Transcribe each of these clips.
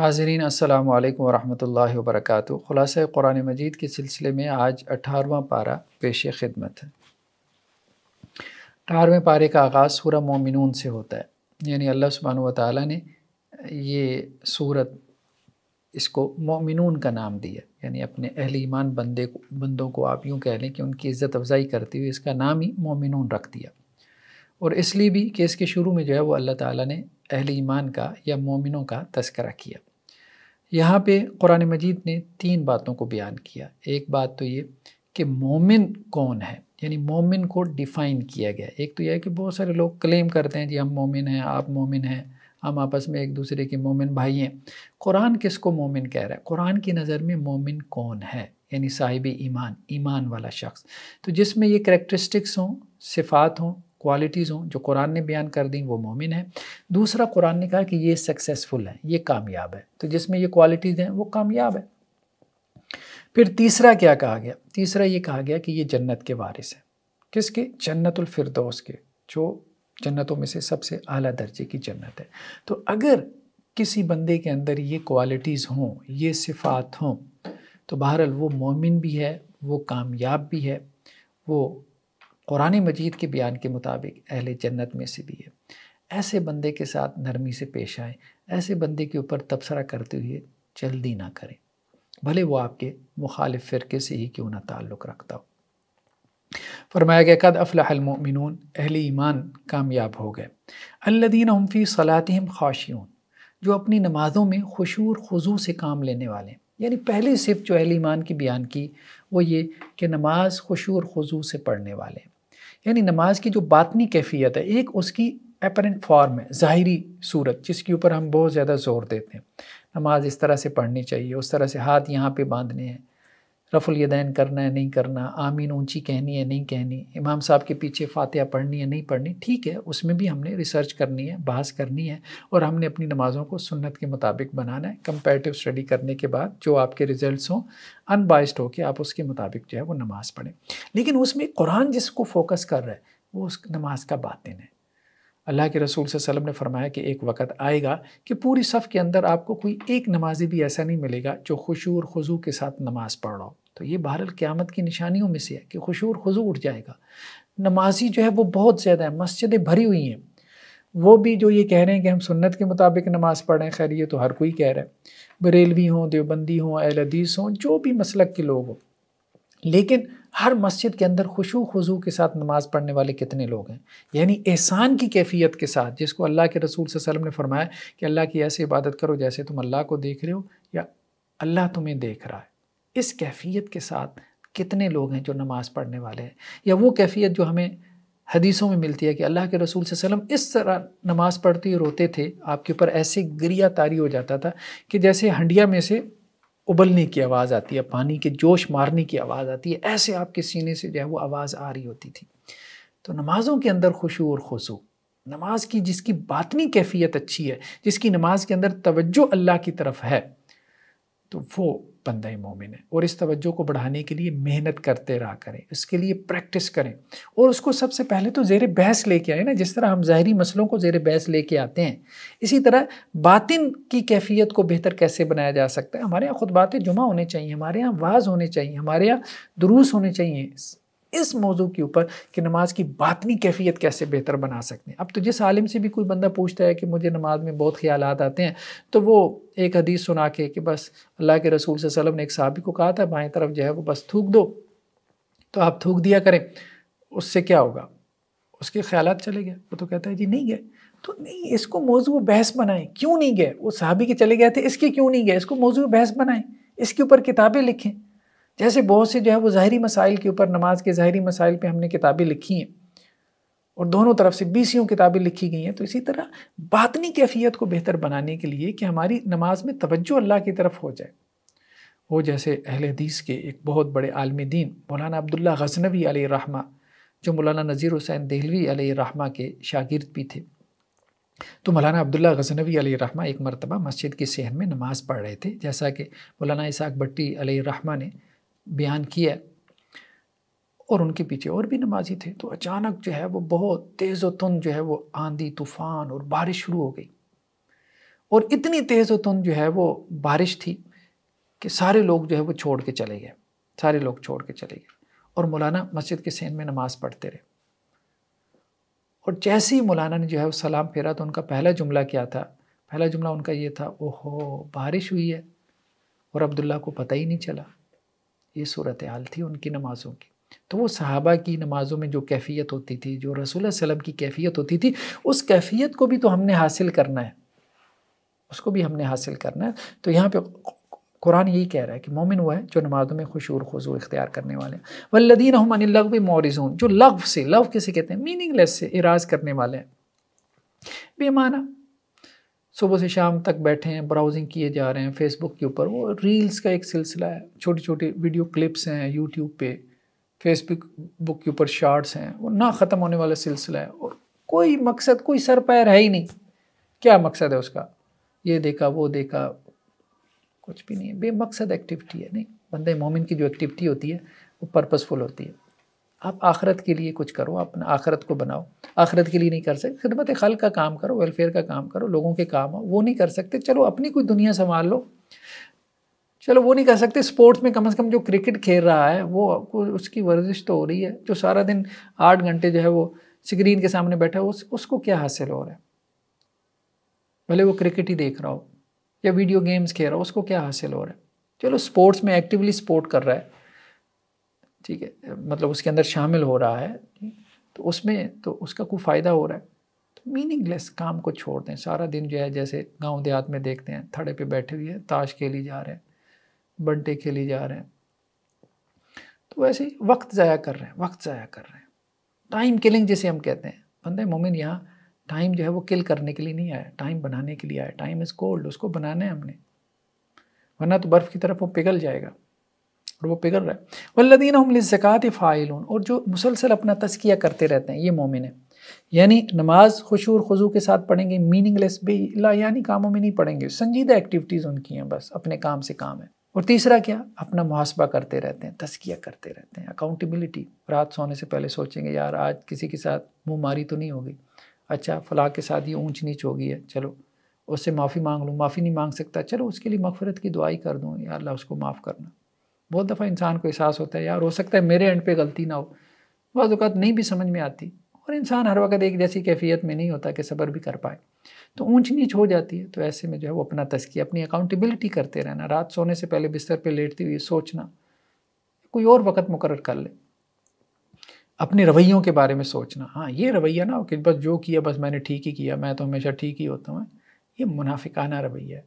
नाजरीन अल्लाम वरहमल वर्क ख़ुलासा क़ुरान मजीद के सिलसिले में आज अठारहवा पारा पेश खिदमत है अठारहवें पारे का आगाज़ सूर मोमिनून से होता है यानी अल्लाह सुबहान ताली ने ये सूरत इसको मोमिनून का नाम दिया यानी अपने अहल ईमान बंदे को बंदों को आप यूँ कह लें कि उनकी इज़्ज़त अफजाई करते हुए इसका नाम ही मोमिनून रख दिया और इसलिए भी कि इसके शुरू में जो है वो अल्लाह ताला ने अहल ईमान का या मोमिनों का तस्करा किया यहाँ पे कुरान मजीद ने तीन बातों को बयान किया एक बात तो ये कि मोमिन कौन है यानी मोमिन को डिफ़ाइन किया गया एक तो यह है कि बहुत सारे लोग क्लेम करते हैं जी हम मोमिन हैं आप मोमिन हैं हम आपस में एक दूसरे के मोमिन भाई हैं कुरान किसको मोमिन कह रहा है कुरान की नज़र में मोमिन कौन है यानी साहिब ईमान ईमान वाला शख्स तो जिसमें ये करेक्ट्रिस्टिक्स हों सिफात हों क्वालिटीज़ हों जो कुरान ने बयान कर दी वो मोमिन है दूसरा कुरान ने कहा कि ये सक्सेसफुल है ये कामयाब है तो जिसमें ये क्वालिटीज़ हैं वो कामयाब है फिर तीसरा क्या कहा गया तीसरा ये कहा गया कि ये जन्नत के वारिस हैं किसके जन्नतुल फिरदौस के जो जन्नतों में से सबसे आला दर्जे की जन्नत है तो अगर किसी बंदे के अंदर ये क्वालिटीज़ हों ये सिफात हों तो बहरहाल वो मोमिन भी है वो कामयाब भी है वो कुरान मजीद के बयान के मुताबिक अहल जन्नत में से भी है ऐसे बंदे के साथ नरमी से पेश आए ऐसे बंदे के ऊपर तबसरा करते हुए जल्दी ना करें भले वो आपके मुखालिफ फ़िरके से ही क्यों ना ताल्लुक़ रखता हो फरमाया गया कद अफलामिन अहल ईमान कामयाब हो गए अल्लदीन हमफ़ी सलातम ख्वाशियों जो अपनी नमाज़ों में खुशूर खजू से काम लेने वाले हैं यानी पहली सिर्फ जो अहल ईमान की बयान की वो ये कि नमाज खुशूर खजू से पढ़ने वाले हैं यानी नमाज की जो बातनी कैफियत है एक उसकी अपरेंट फॉर्म है ज़ाहरी सूरत जिसके ऊपर हम बहुत ज़्यादा जोर देते हैं नमाज इस तरह से पढ़नी चाहिए उस तरह से हाथ यहाँ पर बांधने हैं रफ़ुल यदैन करना है नहीं करना आमीन ऊंची कहनी है नहीं कहनी इमाम साहब के पीछे फातिहा पढ़नी है नहीं पढ़नी ठीक है उसमें भी हमने रिसर्च करनी है बहस करनी है और हमने अपनी नमाज़ों को सुन्नत के मुताबिक बनाना है कंपेरेटिव स्टडी करने के बाद जो आपके रिजल्ट हों अनबाइस्ड होकर आप उसके मुताबिक जो है वो नमाज़ पढ़ें लेकिन उसमें कुरान जिसको फोकस कर रहा है वो उस नमाज का बातिन है अल्लाह के रसूल वसल्लम ने फरमाया कि एक वक्त आएगा कि पूरी सफ़ के अंदर आपको कोई एक नमाजी भी ऐसा नहीं मिलेगा जो खुशू और खजू के साथ नमाज़ पढ़ रहा हो तो ये बहरल क़्यामत की निशानियों में से है कि खुशूर खजू उठ जाएगा नमाजी जो है वो बहुत ज़्यादा है मस्जिदें भरी हुई हैं वो भी जो ये कह रहे हैं कि हम सुन्नत के मुताबिक नमाज़ पढ़ें खैर ये तो हर कोई कह रहा है बरेलवी हों देवबंदी हों एलदीस हों जो भी मसलक के लोग हों लेकिन हर मस्जिद के अंदर खुशू खजू के साथ नमाज़ पढ़ने वाले कितने लोग हैं यानी एहसान की कैफियत के साथ जिसको अल्लाह के रसूल सलम ने फरमाया कि अल्लाह की ऐसी इबादत करो जैसे तुम अल्लाह को देख रहे हो या अल्लाह तुम्हें देख रहा है इस कैफियत के साथ कितने लोग हैं जो नमाज़ पढ़ने वाले हैं या वो कैफियत जो हमें हदीसों में मिलती है कि अल्लाह के रसूल वसम इस तरह नमाज़ पढ़ते हुए रोते थे आपके ऊपर ऐसे गिरिया तारी हो जाता था कि जैसे हंडिया में से उबलने की आवाज़ आती है पानी के जोश मारने की आवाज़ आती है ऐसे आपके सीने से जो है वो आवाज़ आ रही होती थी तो नमाज़ों के अंदर खुशू और खसू नमाज की जिसकी बातनी कैफियत अच्छी है जिसकी नमाज के अंदर तवज्जो अल्लाह की तरफ है तो वो बंद मोमिन है और इस तवज्जो को बढ़ाने के लिए मेहनत करते रहा करें इसके लिए प्रैक्टिस करें और उसको सबसे पहले तो जेर बहस लेके आए ना जिस तरह हम ज़ाहरी मसलों को जेर बहस लेके आते हैं इसी तरह बातिन की कैफियत को बेहतर कैसे बनाया जा सकता है हमारे यहाँ खुद बातें जुमा होने चाहिए हमारे यहाँ वाज होने चाहिए हमारे यहाँ दुरूस होने चाहिए इस मौजू के ऊपर कि नमाज की बातनी कैफियत कैसे बेहतर बना सकते हैं अब तो जिस आलिम से भी कोई बंदा पूछता है कि मुझे नमाज में बहुत ख्याल आते हैं तो वो एक हदीस सुना के कि बस अल्लाह के रसूल वसलम ने एक सहाबी को कहा था बाएँ तरफ जो है वो बस थूक दो तो आप थूक दिया करें उससे क्या होगा उसके ख्याल चले गए वो तो कहता है जी नहीं गए तो नहीं इसको मौजू बहस बनाएं क्यों नहीं गए वो साहबी के चले गए थे इसके क्यों नहीं गए इसको मौजू बहस बनाएं इसके ऊपर किताबें लिखें जैसे बहुत से जो है वो ज़ाहरी मसाइल के ऊपर नमाज के ज़ाहरी मसाइल पे हमने किताबें लिखी हैं और दोनों तरफ से बीसियों किताबें लिखी गई हैं तो इसी तरह बातनी कैफियत को बेहतर बनाने के लिए कि हमारी नमाज में तवज्जो अल्लाह की तरफ हो जाए वो जैसे अहल हदीस के एक बहुत बड़े आलमी दीन मौलाना अब्दुल्ला गजनवी रहमा जो मौलाना नज़ीर हुसैन दहलवी रहमा के शागिर्द भी थे तो मौलाना अब्दुल्ला गजनवी रहमा एक मरतबा मस्जिद के सहन में नमाज़ पढ़ रहे थे जैसा कि मौलाना इसाक भट्टी रहमा ने बयान किया और उनके पीछे और भी नमाजी थे तो अचानक जो है वो बहुत तेज़ तुंद जो है वो आंधी तूफान और बारिश शुरू हो गई और इतनी तेज़ तंद जो है वो बारिश थी कि सारे लोग जो है वो छोड़ के चले गए सारे लोग छोड़ के चले गए और मौलाना मस्जिद के सेन में नमाज़ पढ़ते रहे और जैसे ही मौलाना ने जो है वो सलाम फेरा तो उनका पहला जुमला क्या था पहला जुमला उनका ये था ओहो बारिश हुई है और अब्दुल्ला को पता ही नहीं चला ये सूरत हाल थी उनकी नमाज़ों की तो वो सहाबा की नमाज़ों में जो कैफियत होती थी जो रसूल वसम की कैफियत होती थी उस कैफियत को भी तो हमने हासिल करना है उसको भी हमने हासिल करना है तो यहाँ पे कुरान यही कह रहा है कि मोमिन वो है जो नमाज़ों में खुशूर खुजू इख्तियार करने वाले हैं वल्लदीन हम मोरिजून जो लफ से लव किसे कहते हैं मीनिंगलेस से इराज करने वाले हैं बेमाना सुबह से शाम तक बैठे हैं ब्राउजिंग किए जा रहे हैं फेसबुक के ऊपर वो रील्स का एक सिलसिला है छोटी छोटी वीडियो क्लिप्स हैं यूट्यूब पे फेसबुक बुक के ऊपर शार्ट्स हैं वो ना ख़त्म होने वाला सिलसिला है और कोई मकसद कोई सर पैर है ही नहीं क्या मकसद है उसका ये देखा वो देखा कुछ भी नहीं है बेमकसद एक्टिविटी है नहीं बंदे मोमिन की जो एक्टिविटी होती है वो पर्पज़फुल होती है आप आखरत के लिए कुछ करो अपना आखरत को बनाओ आखरत के लिए नहीं कर सकते खिदमत खल का काम करो वेलफेयर का काम करो लोगों के काम हो वो नहीं कर सकते चलो अपनी कोई दुनिया संभाल लो चलो वो नहीं कर सकते स्पोर्ट्स में कम से कम जो क्रिकेट खेल रहा है वो उसकी वर्जिश तो हो रही है जो सारा दिन आठ घंटे जो है वो स्क्रीन के सामने बैठा हो उस, उसको क्या हासिल हो रहा है भले वो क्रिकेट ही देख रहा हो या वीडियो गेम्स खेल रहा हो उसको क्या हासिल हो रहा है चलो स्पोर्ट्स में एक्टिवली सपोर्ट कर रहा है ठीक है मतलब उसके अंदर शामिल हो रहा है तो उसमें तो उसका कोई फ़ायदा हो रहा है तो मीनिंगलेस काम को छोड़ दें सारा दिन जो है जैसे गांव देहात में देखते हैं थड़े पे बैठे हुए हैं ताश खेली जा रहे हैं बंटे खेली जा रहे हैं तो वैसे ही वक्त ज़ाया कर रहे हैं वक्त ज़ाया कर रहे हैं टाइम किलिंग जिसे हम कहते हैं बंदे मोमिन यहाँ टाइम जो है वो किल करने के लिए नहीं आया टाइम बनाने के लिए आया टाइम इज़ कोल्ड उसको बनाना है हमने वरना तो बर्फ़ की तरफ वो पिघल जाएगा और वो पिघल रहा है वल्लदीन हम लिज़क़ात फ़ाइल और जो मुसलसल अपना तस्किया करते रहते हैं ये मोमिन है यानी नमाज खुशूर खुजू के साथ पढ़ेंगे मीनिंगलेस भी यानी कामों में नहीं पढ़ेंगे संजीदा एक्टिविटीज़ उनकी हैं बस अपने काम से काम है और तीसरा क्या अपना मुहासबा करते रहते हैं तस्किया करते रहते हैं अकाउंटेबिलिटी रात सोने से पहले सोचेंगे यार आज किसी के साथ मुँह मारी तो नहीं होगी अच्छा फलाह के साथ ये ऊंच नीच होगी है चलो उससे माफ़ी मांग लूँ माफ़ी नहीं मांग सकता चलो उसके लिए मफफरत की दुआई कर दूँ यार अल्लाह उसको माफ़ करना बहुत दफ़ा इंसान को एहसास होता है यार हो सकता है मेरे एंड पे गलती ना हो बाज़ अवत नहीं भी समझ में आती और इंसान हर वक्त एक जैसी कैफियत में नहीं होता कि सब्र भी कर पाए तो ऊंच नीच हो जाती है तो ऐसे में जो है वो अपना तस्की अपनी अकाउंटेबिलिटी करते रहना रात सोने से पहले बिस्तर पर लेटती हुई सोचना कोई और वक्त मुकर कर ले अपने रवैयों के बारे में सोचना हाँ ये रवैया ना हो कि बस जो किया बस मैंने ठीक ही किया मैं तो हमेशा ठीक ही होता हूँ ये मुनाफिकाना रवैया है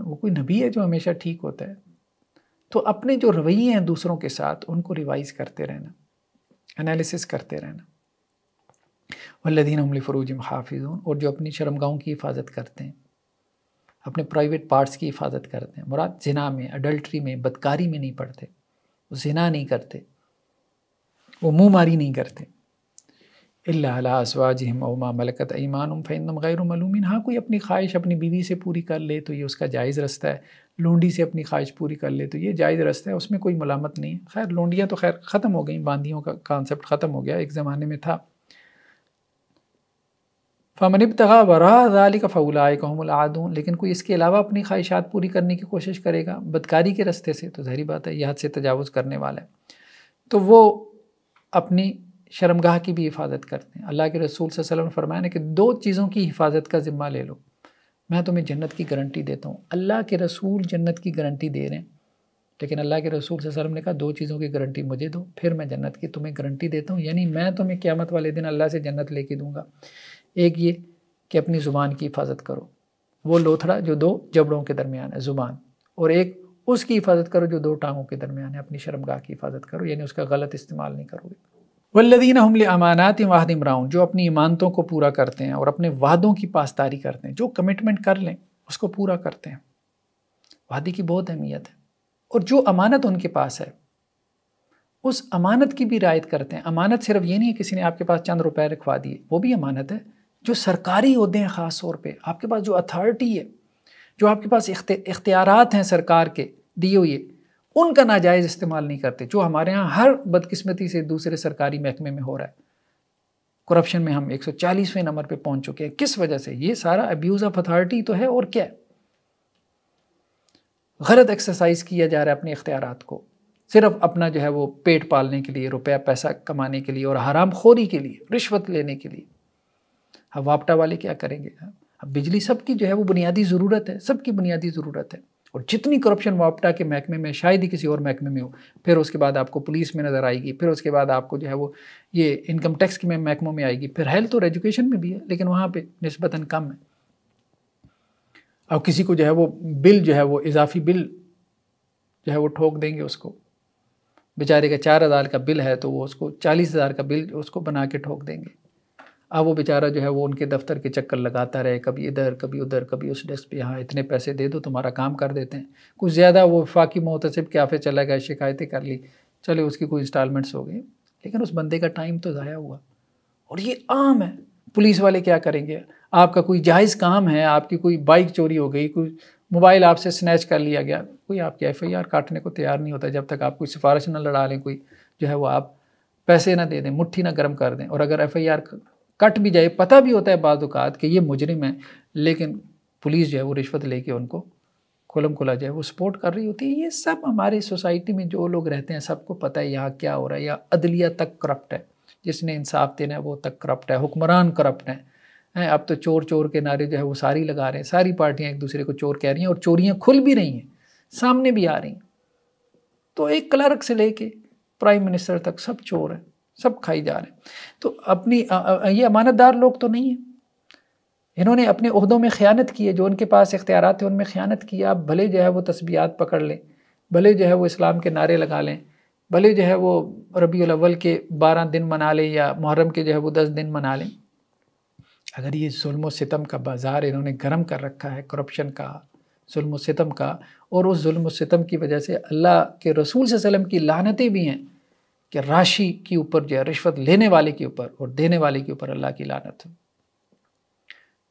वो कोई नबी है जो हमेशा ठीक होता है तो अपने जो रवैये हैं दूसरों के साथ उनको रिवाइज करते रहना एनालिसिस करते रहना वल्लदीन अमल फ़रूज हाफिज़ और जो अपनी शर्मगाहों की हिफाजत करते हैं अपने प्राइवेट पार्ट्स की हिफाजत करते हैं मुराद जना में अडल्ट्री में बदकारी में नहीं पढ़ते वो जना नहीं करते वो मुँह मारी नहीं करते अल्लाजवाज ओमा मलकत ईमान फ़ैन गैर मलूमिन हाँ कोई अपनी ख्वाहिश अपनी बीवी से पूरी कर ले तो ये उसका जायज़ रस्ता है लोंडी से अपनी ख्वाहिश पूरी कर ले तो ये जायज़ रास्ता है उसमें कोई मलामत नहीं है खैर लोंडियाँ तो खैर ख़त्म हो गई बांदियों का कॉन्सेप्ट ख़त्म हो गया एक ज़माने में था फ़मनब तगा वराली का फ़ौलाए कहमलादूँ लेकिन कोई इसके अलावा अपनी ख्वाहिशात पूरी करने की कोशिश करेगा बदकारी के रस्ते से तो जहरी बात है यह से तजावज़ करने वाला है तो वो अपनी शर्मगाह की भी हिफाजत करते हैं अल्लाह के रसूल वसल्लम ने फरमाया कि दो चीज़ों की हिफाजत का ज़िम्मा ले लो मैं तुम्हें जन्नत की गारंटी देता हूँ अल्लाह के रसूल जन्नत की गारंटी दे रहे हैं लेकिन अल्लाह के रसूल से सर ने कहा दो चीज़ों की गारंटी मुझे दो फिर मैं जन्नत की तुम्हें गारंटी देता हूँ यानी मैं तुम्हें क़्यामत वाले दिन अल्लाह से जन्नत लेके दूँगा एक ये कि अपनी ज़ुबान की हिफाजत करो वो लोथड़ा जो दो जबड़ों के दरमियान है ज़ुबान और एक उसकी हिफाजत करो जो दो टांगों के दरमियान है अपनी शर्मगाह की हिफाजत करो यानी उसका गलत इस्तेमाल नहीं करोगे वल्लदीन हमले अमानात वाहद इमराउन जो अपनी इमानतों को पूरा करते हैं और अपने वादों की पासदारी करते हैं जो कमिटमेंट कर लें उसको पूरा करते हैं वादे की बहुत अहमियत है और जो अमानत उनके पास है उस अमानत की भी रायत करते हैं अमानत सिर्फ ये नहीं है किसी ने आपके पास चंद रुपए रखवा दिए वो भी अमानत है जो सरकारी अहदे हैं ख़ास तौर पर आपके पास जो अथॉरिटी है जो आपके पास इख्तियार हैं सरकार के दिए हुए उनका नाजायज़ इस्तेमाल नहीं करते जो हमारे यहाँ हर बदकिस्मती से दूसरे सरकारी महकमे में हो रहा है करप्शन में हम 140वें नंबर पे पहुंच चुके हैं किस वजह से ये सारा अब्यूज़ ऑफ अथॉरिटी तो है और क्या गलत एक्सरसाइज किया जा रहा है अपने इख्तियार को सिर्फ अपना जो है वो पेट पालने के लिए रुपया पैसा कमाने के लिए और हराम खोरी के लिए रिश्वत लेने के लिए अब वापटा वाले क्या करेंगे अब बिजली सबकी जो है वो बुनियादी ज़रूरत है सबकी बुनियादी ज़रूरत है और जितनी करप्शन वापटा के महकमे में शायद ही किसी और महकमे में हो फिर उसके बाद आपको पुलिस में नज़र आएगी फिर उसके बाद आपको जो है वो ये इनकम टैक्स के महकमों में आएगी फिर हेल्थ और एजुकेशन में भी है लेकिन वहाँ पर नस्बता कम है और किसी को जो है वो बिल जो है वो इजाफी बिल जो है वो ठोक देंगे उसको बेचारे का चार हज़ार का बिल है तो वो उसको चालीस हज़ार का बिल उसको बना के ठोक देंगे अब हाँ, वो बेचारा जो है वो उनके दफ्तर के चक्कर लगाता रहे कभी इधर कभी उधर कभी उस डेस्क पे हाँ इतने पैसे दे दो तुम्हारा काम कर देते हैं कुछ ज़्यादा वो वफाकी क्या क्याफे चला गया शिकायतें कर ली चले उसकी कोई इंस्टॉलमेंट्स हो गई लेकिन उस बंदे का टाइम तो ज़ाया हुआ और ये आम है पुलिस वाले क्या करेंगे आपका कोई जायज़ काम है आपकी कोई बाइक चोरी हो गई कोई मोबाइल आपसे स्नैच कर लिया गया कोई आपकी एफ आई आर काटने को तैयार नहीं होता जब तक आप कोई सिफारिश ना लड़ा लें कोई जो है वो आप पैसे ना दे दें मुट्ठी ना गर्म कर दें और अगर एफ आई आर कट भी जाए पता भी होता है बाद अवत कि ये मुजरिम है लेकिन पुलिस जो है वो रिश्वत लेके उनको खुलम खुला जाए वो सपोर्ट कर रही होती है ये सब हमारी सोसाइटी में जो लोग रहते हैं सबको पता है यहाँ क्या हो रहा है या अदलिया तक करप्ट है जिसने इंसाफ देना है वो तक करप्ट है हुक्मरान करप्ट है हैं अब तो चोर चोर के नारे जो है वो सारी लगा रहे हैं सारी पार्टियाँ एक दूसरे को चोर कह रही हैं और चोरियाँ खुल भी रही हैं सामने भी आ रही हैं तो एक क्लर्क से लेके प्राइम मिनिस्टर तक सब चोर हैं सब खाई जा रहे हैं तो अपनी ये अमानतदार लोग तो नहीं हैं इन्होंने अपने अहदों में ख़यानत की है जो उनके पास इख्तियार थे उनमें ख़यानत की आप भले जो है वो तस्बियात पकड़ लें भले जो है वो इस्लाम के नारे लगा लें भले जो है वो रबी अव्वल के बारह दिन मना लें या मुहर्रम के जो है वो दस दिन मना लें अगर ये जुल्म सितम का बाज़ार इन्होंने गर्म कर रखा है करप्शन का जुल्म सितम का और उस जुल्म सितम की वजह से अल्लाह के रसूल सल्लम की लानतें भी हैं कि राशि के ऊपर जो है रिश्वत लेने वाले के ऊपर और देने वाले के ऊपर अल्लाह की लानत हो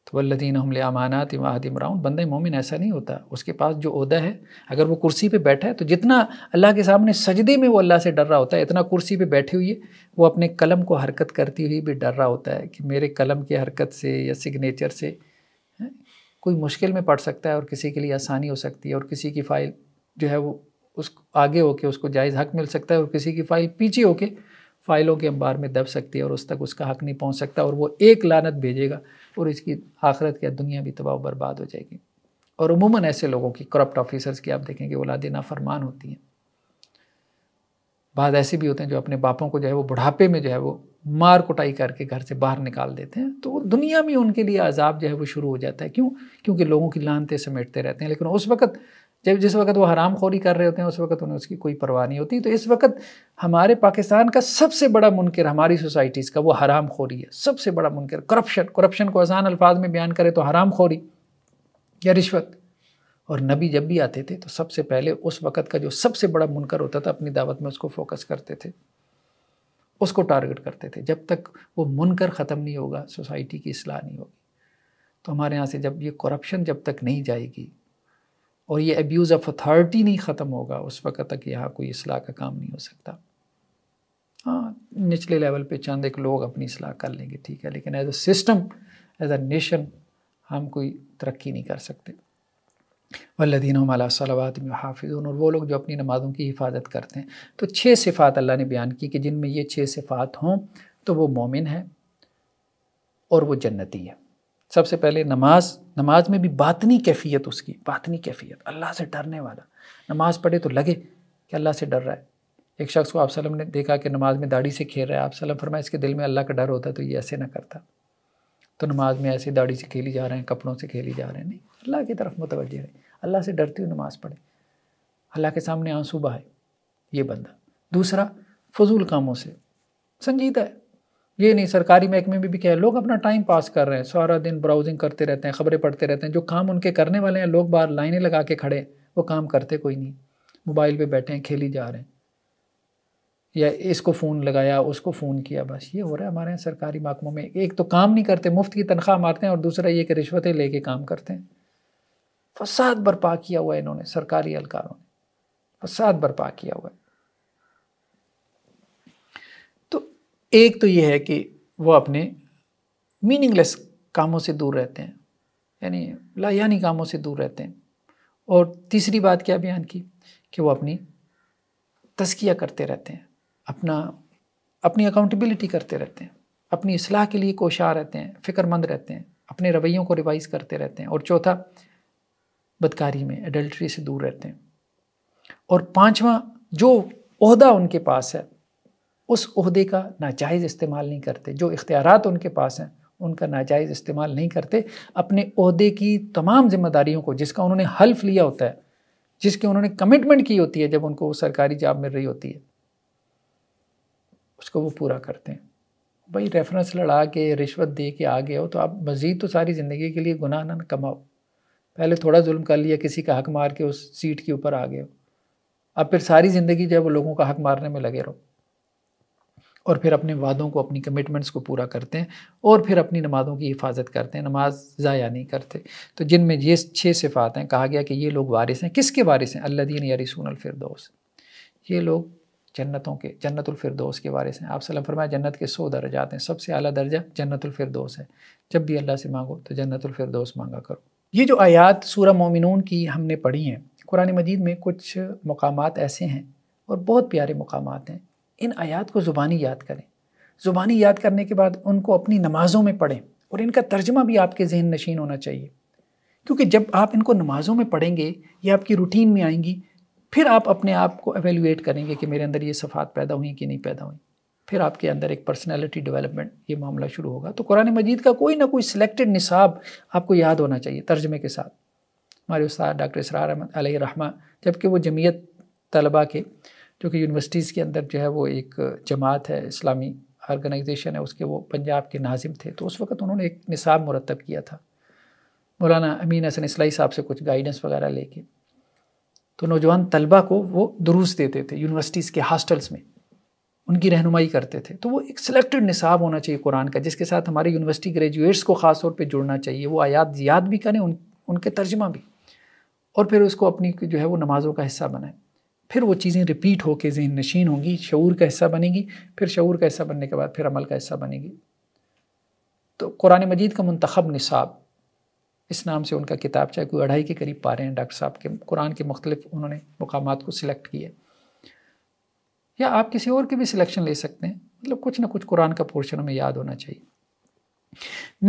तो वल्लिन हमले अमानात इमाद इमराउन बंद मोमिन ऐसा नहीं होता उसके पास जो अहदा है अगर वो कुर्सी पे बैठा है तो जितना अल्लाह के सामने सजदे में वो अल्लाह से डर रहा होता है इतना कुर्सी पे बैठे हुए वो अपने कलम को हरकत करती हुई भी डर रहा होता है कि मेरे कलम की हरकत से या सिग्नेचर से कोई मुश्किल में पड़ सकता है और किसी के लिए आसानी हो सकती है और किसी की फ़ाइल जो है वो उस आगे होके उसको जायज़ हक मिल सकता है और किसी की फ़ाइल पीछे होके फ़ाइलों के अंबार में दब सकती है और उस तक उसका हक नहीं पहुंच सकता और वो एक लानत भेजेगा और इसकी आखरत क्या दुनिया भी तबाह बर्बाद हो जाएगी और उमूमन ऐसे लोगों की करप्ट ऑफिसर्स की आप देखेंगे औलादे नाफरमान होती हैं बाद ऐसे भी होते हैं जो अपने बापों को जो है वो बुढ़ापे में जो है वो मार कुटाई करके घर से बाहर निकाल देते हैं तो दुनिया में उनके लिए अजाब जो है वो शुरू हो जाता है क्यों क्योंकि लोगों की लानते समेटते रहते हैं लेकिन उस वक्त जब जिस वक्त वो हराम खोरी कर रहे होते हैं उस वक्त उन्हें उसकी कोई परवाह नहीं होती तो इस वक्त हमारे पाकिस्तान का सबसे बड़ा मुनकर हमारी सोसाइटीज़ का वो हराम खोरी है सबसे बड़ा मुनकर करप्शन करप्शन को आसान अल्फाज में बयान करें तो हराम खोरी या रिश्वत और नबी जब भी आते थे तो सबसे पहले उस वक़्त का जो सबसे बड़ा मुनकर होता था अपनी दावत में उसको फोकस करते थे उसको टारगेट करते थे जब तक वो मुनकर ख़त्म नहीं होगा सोसाइटी की असलाह नहीं होगी तो हमारे यहाँ से जब ये करप्शन जब तक नहीं जाएगी और ये एब्यूज़ ऑफ अथॉरिटी नहीं ख़त्म होगा उस वक्त तक यहाँ कोई असलाह का काम नहीं हो सकता हाँ निचले लेवल पे चंद एक लोग अपनी असलाह कर लेंगे ठीक है लेकिन as a system as a nation हम कोई तरक्की नहीं कर सकते वल्लदीन वाला सलावात में हाफिज़ और वो लोग जो अपनी नमाज़ों की हिफाजत करते हैं तो छः सिफ़ात अल्लाह ने बयान की कि जिनमें ये छः सिफ़ात हों तो वो मोमिन है और वो जन्नती है सबसे पहले नमाज नमाज में भी बातनी कैफियत उसकी बातनी कैफियत अल्लाह से डरने वाला नमाज पढ़े तो लगे कि अल्लाह से डर रहा है एक शख्स को आप सलम ने देखा कि नमाज में दाढ़ी से खेल रहा है आप सलम फरमाए इसके दिल में अल्लाह का डर होता तो ये ऐसे ना करता तो नमाज में ऐसे दाढ़ी से खेली जा रहे हैं कपड़ों से खेली जा रहे हैं नहीं अल्लाह की तरफ मुतवजह रहे अल्लाह से डरती हुई नमाज पढ़े अल्लाह के सामने आंसू बहाए ये बंदा दूसरा फजूल कामों से संजीदा है ये नहीं सरकारी महकमे में भी क्या है लोग अपना टाइम पास कर रहे हैं सारा दिन ब्राउजिंग करते रहते हैं खबरें पढ़ते रहते हैं जो काम उनके करने वाले हैं लोग बाहर लाइनें लगा के खड़े वो काम करते कोई नहीं मोबाइल पे बैठे हैं खेली जा रहे हैं या इसको फ़ोन लगाया उसको फ़ोन किया बस ये हो रहा है हमारे यहाँ सरकारी महकमों में एक तो काम नहीं करते मुफ्त की तनख्वाह मारते हैं और दूसरा ये कि रिश्वतें ले काम करते हैं फसाद बर्पा किया हुआ है इन्होंने सरकारी अलकारों ने फसाद बर्पा किया हुआ है एक तो ये है कि वो अपने मीनिंगलेस कामों से दूर रहते हैं यानी लायानी कामों से दूर रहते हैं और तीसरी बात क्या बयान की कि वो अपनी तस्किया करते रहते हैं अपना अपनी अकाउंटेबिलिटी करते रहते हैं अपनी असलाह के लिए कोशा रहते हैं फ़िक्रमंद रहते हैं अपने रवैयों को रिवाइज करते रहते हैं और चौथा बदकारी में एडल्ट्री से दूर रहते हैं और पांचवा जो अहदा उनके पास है उस अहदे का नाजायज़ इस्तेमाल नहीं करते जो इख्तियार उनके पास हैं उनका नाजायज़ इस्तेमाल नहीं करते अपने अहदे की तमाम जिम्मेदारियों को जिसका उन्होंने हल्फ लिया होता है जिसकी उन्होंने कमिटमेंट की होती है जब उनको वो सरकारी जॉब मिल रही होती है उसको वो पूरा करते हैं भाई रेफरेंस लड़ा के रिश्वत दे के आ गए हो तो आप मज़ीद तो सारी ज़िंदगी के लिए गुनाह ना कमाओ पहले थोड़ा जुल्म कर लिया किसी का हक मार के उस सीट के ऊपर आ गए हो अब फिर सारी ज़िंदगी जो है वो लोगों का हक मारने में लगे रहो और फिर अपने वादों को अपनी कमिटमेंट्स को पूरा करते हैं और फिर अपनी नमाज़ों की हिफाजत करते हैं नमाज ज़ाया नहीं करते तो जिनमें ये छः सिफ़ात हैं कहा गया कि ये लोग वारिस हैं किसके वारिस हैं अल्लादीन रसून अलफरदौस ये लोग जन्नतों के जन्नतफरदोस के वारिस हैं आप सलम फरमाया जन्नत के सौ दर्जात हैं सबसे अली दर्जा जन्नतफरदोस है जब भी अल्लाह से मांगो तो जन्नतफरदोस मांगा करो ये जो आयात सूरह मोमिनून की हमने पढ़ी हैं कुरान मजीद में कुछ मकाम ऐसे हैं और बहुत प्यारे मकाम हैं इन आयात को ज़ुबानी याद करें ज़ुबानी याद करने के बाद उनको अपनी नमाज़ों में पढ़ें और इनका तर्जमा भी आपके जहन नशीन होना चाहिए क्योंकि जब आप इनको नमाज़ों में पढ़ेंगे या आपकी रूटीन में आएंगी फिर आप अपने आप को एवेलुएट करेंगे कि मेरे अंदर ये सफ़ात पैदा हुई कि नहीं पैदा हुई फिर आपके अंदर एक पर्सनैलिटी डेवलपमेंट ये मामला शुरू होगा तो कुरान मजीद का कोई ना कोई सिलेक्टेड निसाब आपको याद होना चाहिए तर्जमे के साथ हमारे उस्ताद डॉक्टर इसरार अहमद रहमा जबकि वो जमीयत तलबा के जो कि यूनिवर्सिटीज़ के अंदर जो है वो एक जमात है इस्लामी ऑर्गेनाइजेशन है उसके वो पंजाब के नाजिम थे तो उस वक्त उन्होंने एक निसाब मुरतब किया था मौलाना अमीन हसन इसलाई साहब से कुछ गाइडेंस वगैरह लेके तो नौजवान तलबा को वो दुरुस्त देते थे यूनिवर्सिटीज़ के हॉस्टल्स में उनकी रहनुमाई करते थे तो वो एक सिलेक्टेड निसाब होना चाहिए कुरान का जिसके साथ हमारे यूनिवर्सिटी ग्रेजुएट्स को ख़ास तौर पर जुड़ना चाहिए वो आयात याद भी करें उन उनके तर्जमा भी और फिर उसको अपनी जो है वो नमाज़ों का हिस्सा बनाएं फिर वो चीज़ें रिपीट होकर जहन नशीन होंगी शूर का हिस्सा बनेगी फिर शूर का हिस्सा बनने के बाद फिर अमल का हिस्सा बनेगी तो कुरान मजीद का मंतखब निसाब इस नाम से उनका किताब चाहे कोई अढ़ाई के करीब पा रहे हैं डॉक्टर साहब के कुरान के मुख्तलिफ उन्होंने मुकाम को सिलेक्ट किया या आप किसी और के भी सिलेक्शन ले सकते हैं मतलब कुछ ना कुछ कुरान का पोर्शन हमें याद होना चाहिए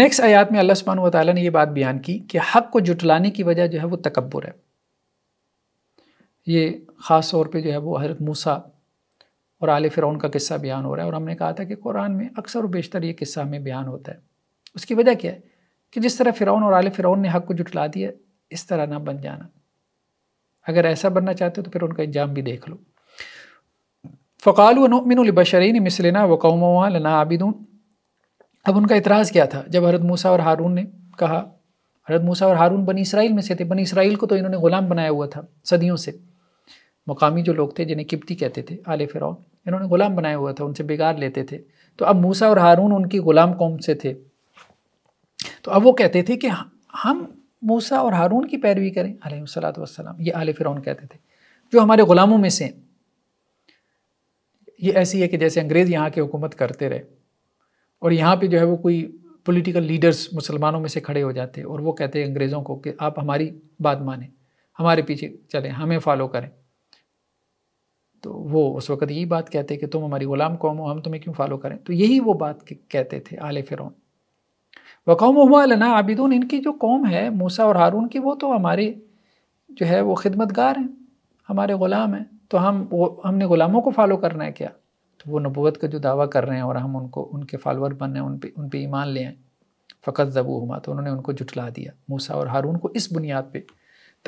नेक्स्ट आयात में अल्लाह सुबहान वाली ने यह बात बयान की कि हक को जुटलाने की वजह जो है वो तकबर है ये ख़ास तौर पे जो है वो हजरत मूसा और आले फ़िरौन का किस्सा बयान हो रहा है और हमने कहा था कि कुरान में अक्सर बेशतर ये किस्सा हमें बयान होता है उसकी वजह क्या है कि जिस तरह फ़िरौन और आले फ़िरौन ने हक़ को जुटला दिया इस तरह ना बन जाना अगर ऐसा बनना चाहते हो तो फिर उनका इंजाम भी देख लो फ़काल बशरीन मिसलना वकौमा लना आबिदून अब उनका इतराज़ क्या था जब हरत मूसा और हारून ने कहा हरत मूसा और हारून बनी इसराइल में से थे बनी इसराइल को तो इन्होंने ग़ुलाम बनाया हुआ था सदियों से मकामी जो लोग थे जिन्हें किप्ती कहते थे आले फ़िरौन इन्होंने ग़ुलाम बनाया हुआ था उनसे बिगाड़ लेते थे तो अब मूसा और हारून उनकी ग़ुलाम कौम से थे तो अब वो कहते थे कि हम मूसा और हारून की पैरवी करें आलत वसलाम ये आले फ़िरौन कहते थे जो हमारे ग़ुलामों में से हैं ये ऐसी है कि जैसे अंग्रेज़ यहाँ की हुकूमत करते रहे और यहाँ पे जो है वो कोई पॉलिटिकल लीडर्स मुसलमानों में से खड़े हो जाते और वो कहते अंग्रेज़ों को कि आप हमारी बात माने हमारे पीछे चलें हमें फॉलो करें तो वो उस वक़्त यही बात कहते कि तुम हमारी ग़ुलाम कौम हो हम तुम्हें क्यों फॉलो करें तो यही वो बात कहते थे आले फ़िरौन व कौम वालना आबिदून इनकी जो कौम है मूसा और हारून की वो तो हमारे जो है वो खिदमतगार हैं हमारे ग़ुलाम हैं तो हम वो हमने ग़ुलामों को फॉलो करना है क्या तो वो नबूत का जो दावा कर रहे हैं और हम उनको उनके फॉलोअर बन रहे हैं उन पर उन पर ईमान ले आएँ फ़कत ज़बू हुआ तो उन्होंने उनको जुटला दिया मूसा और हारून को इस बुनियाद पर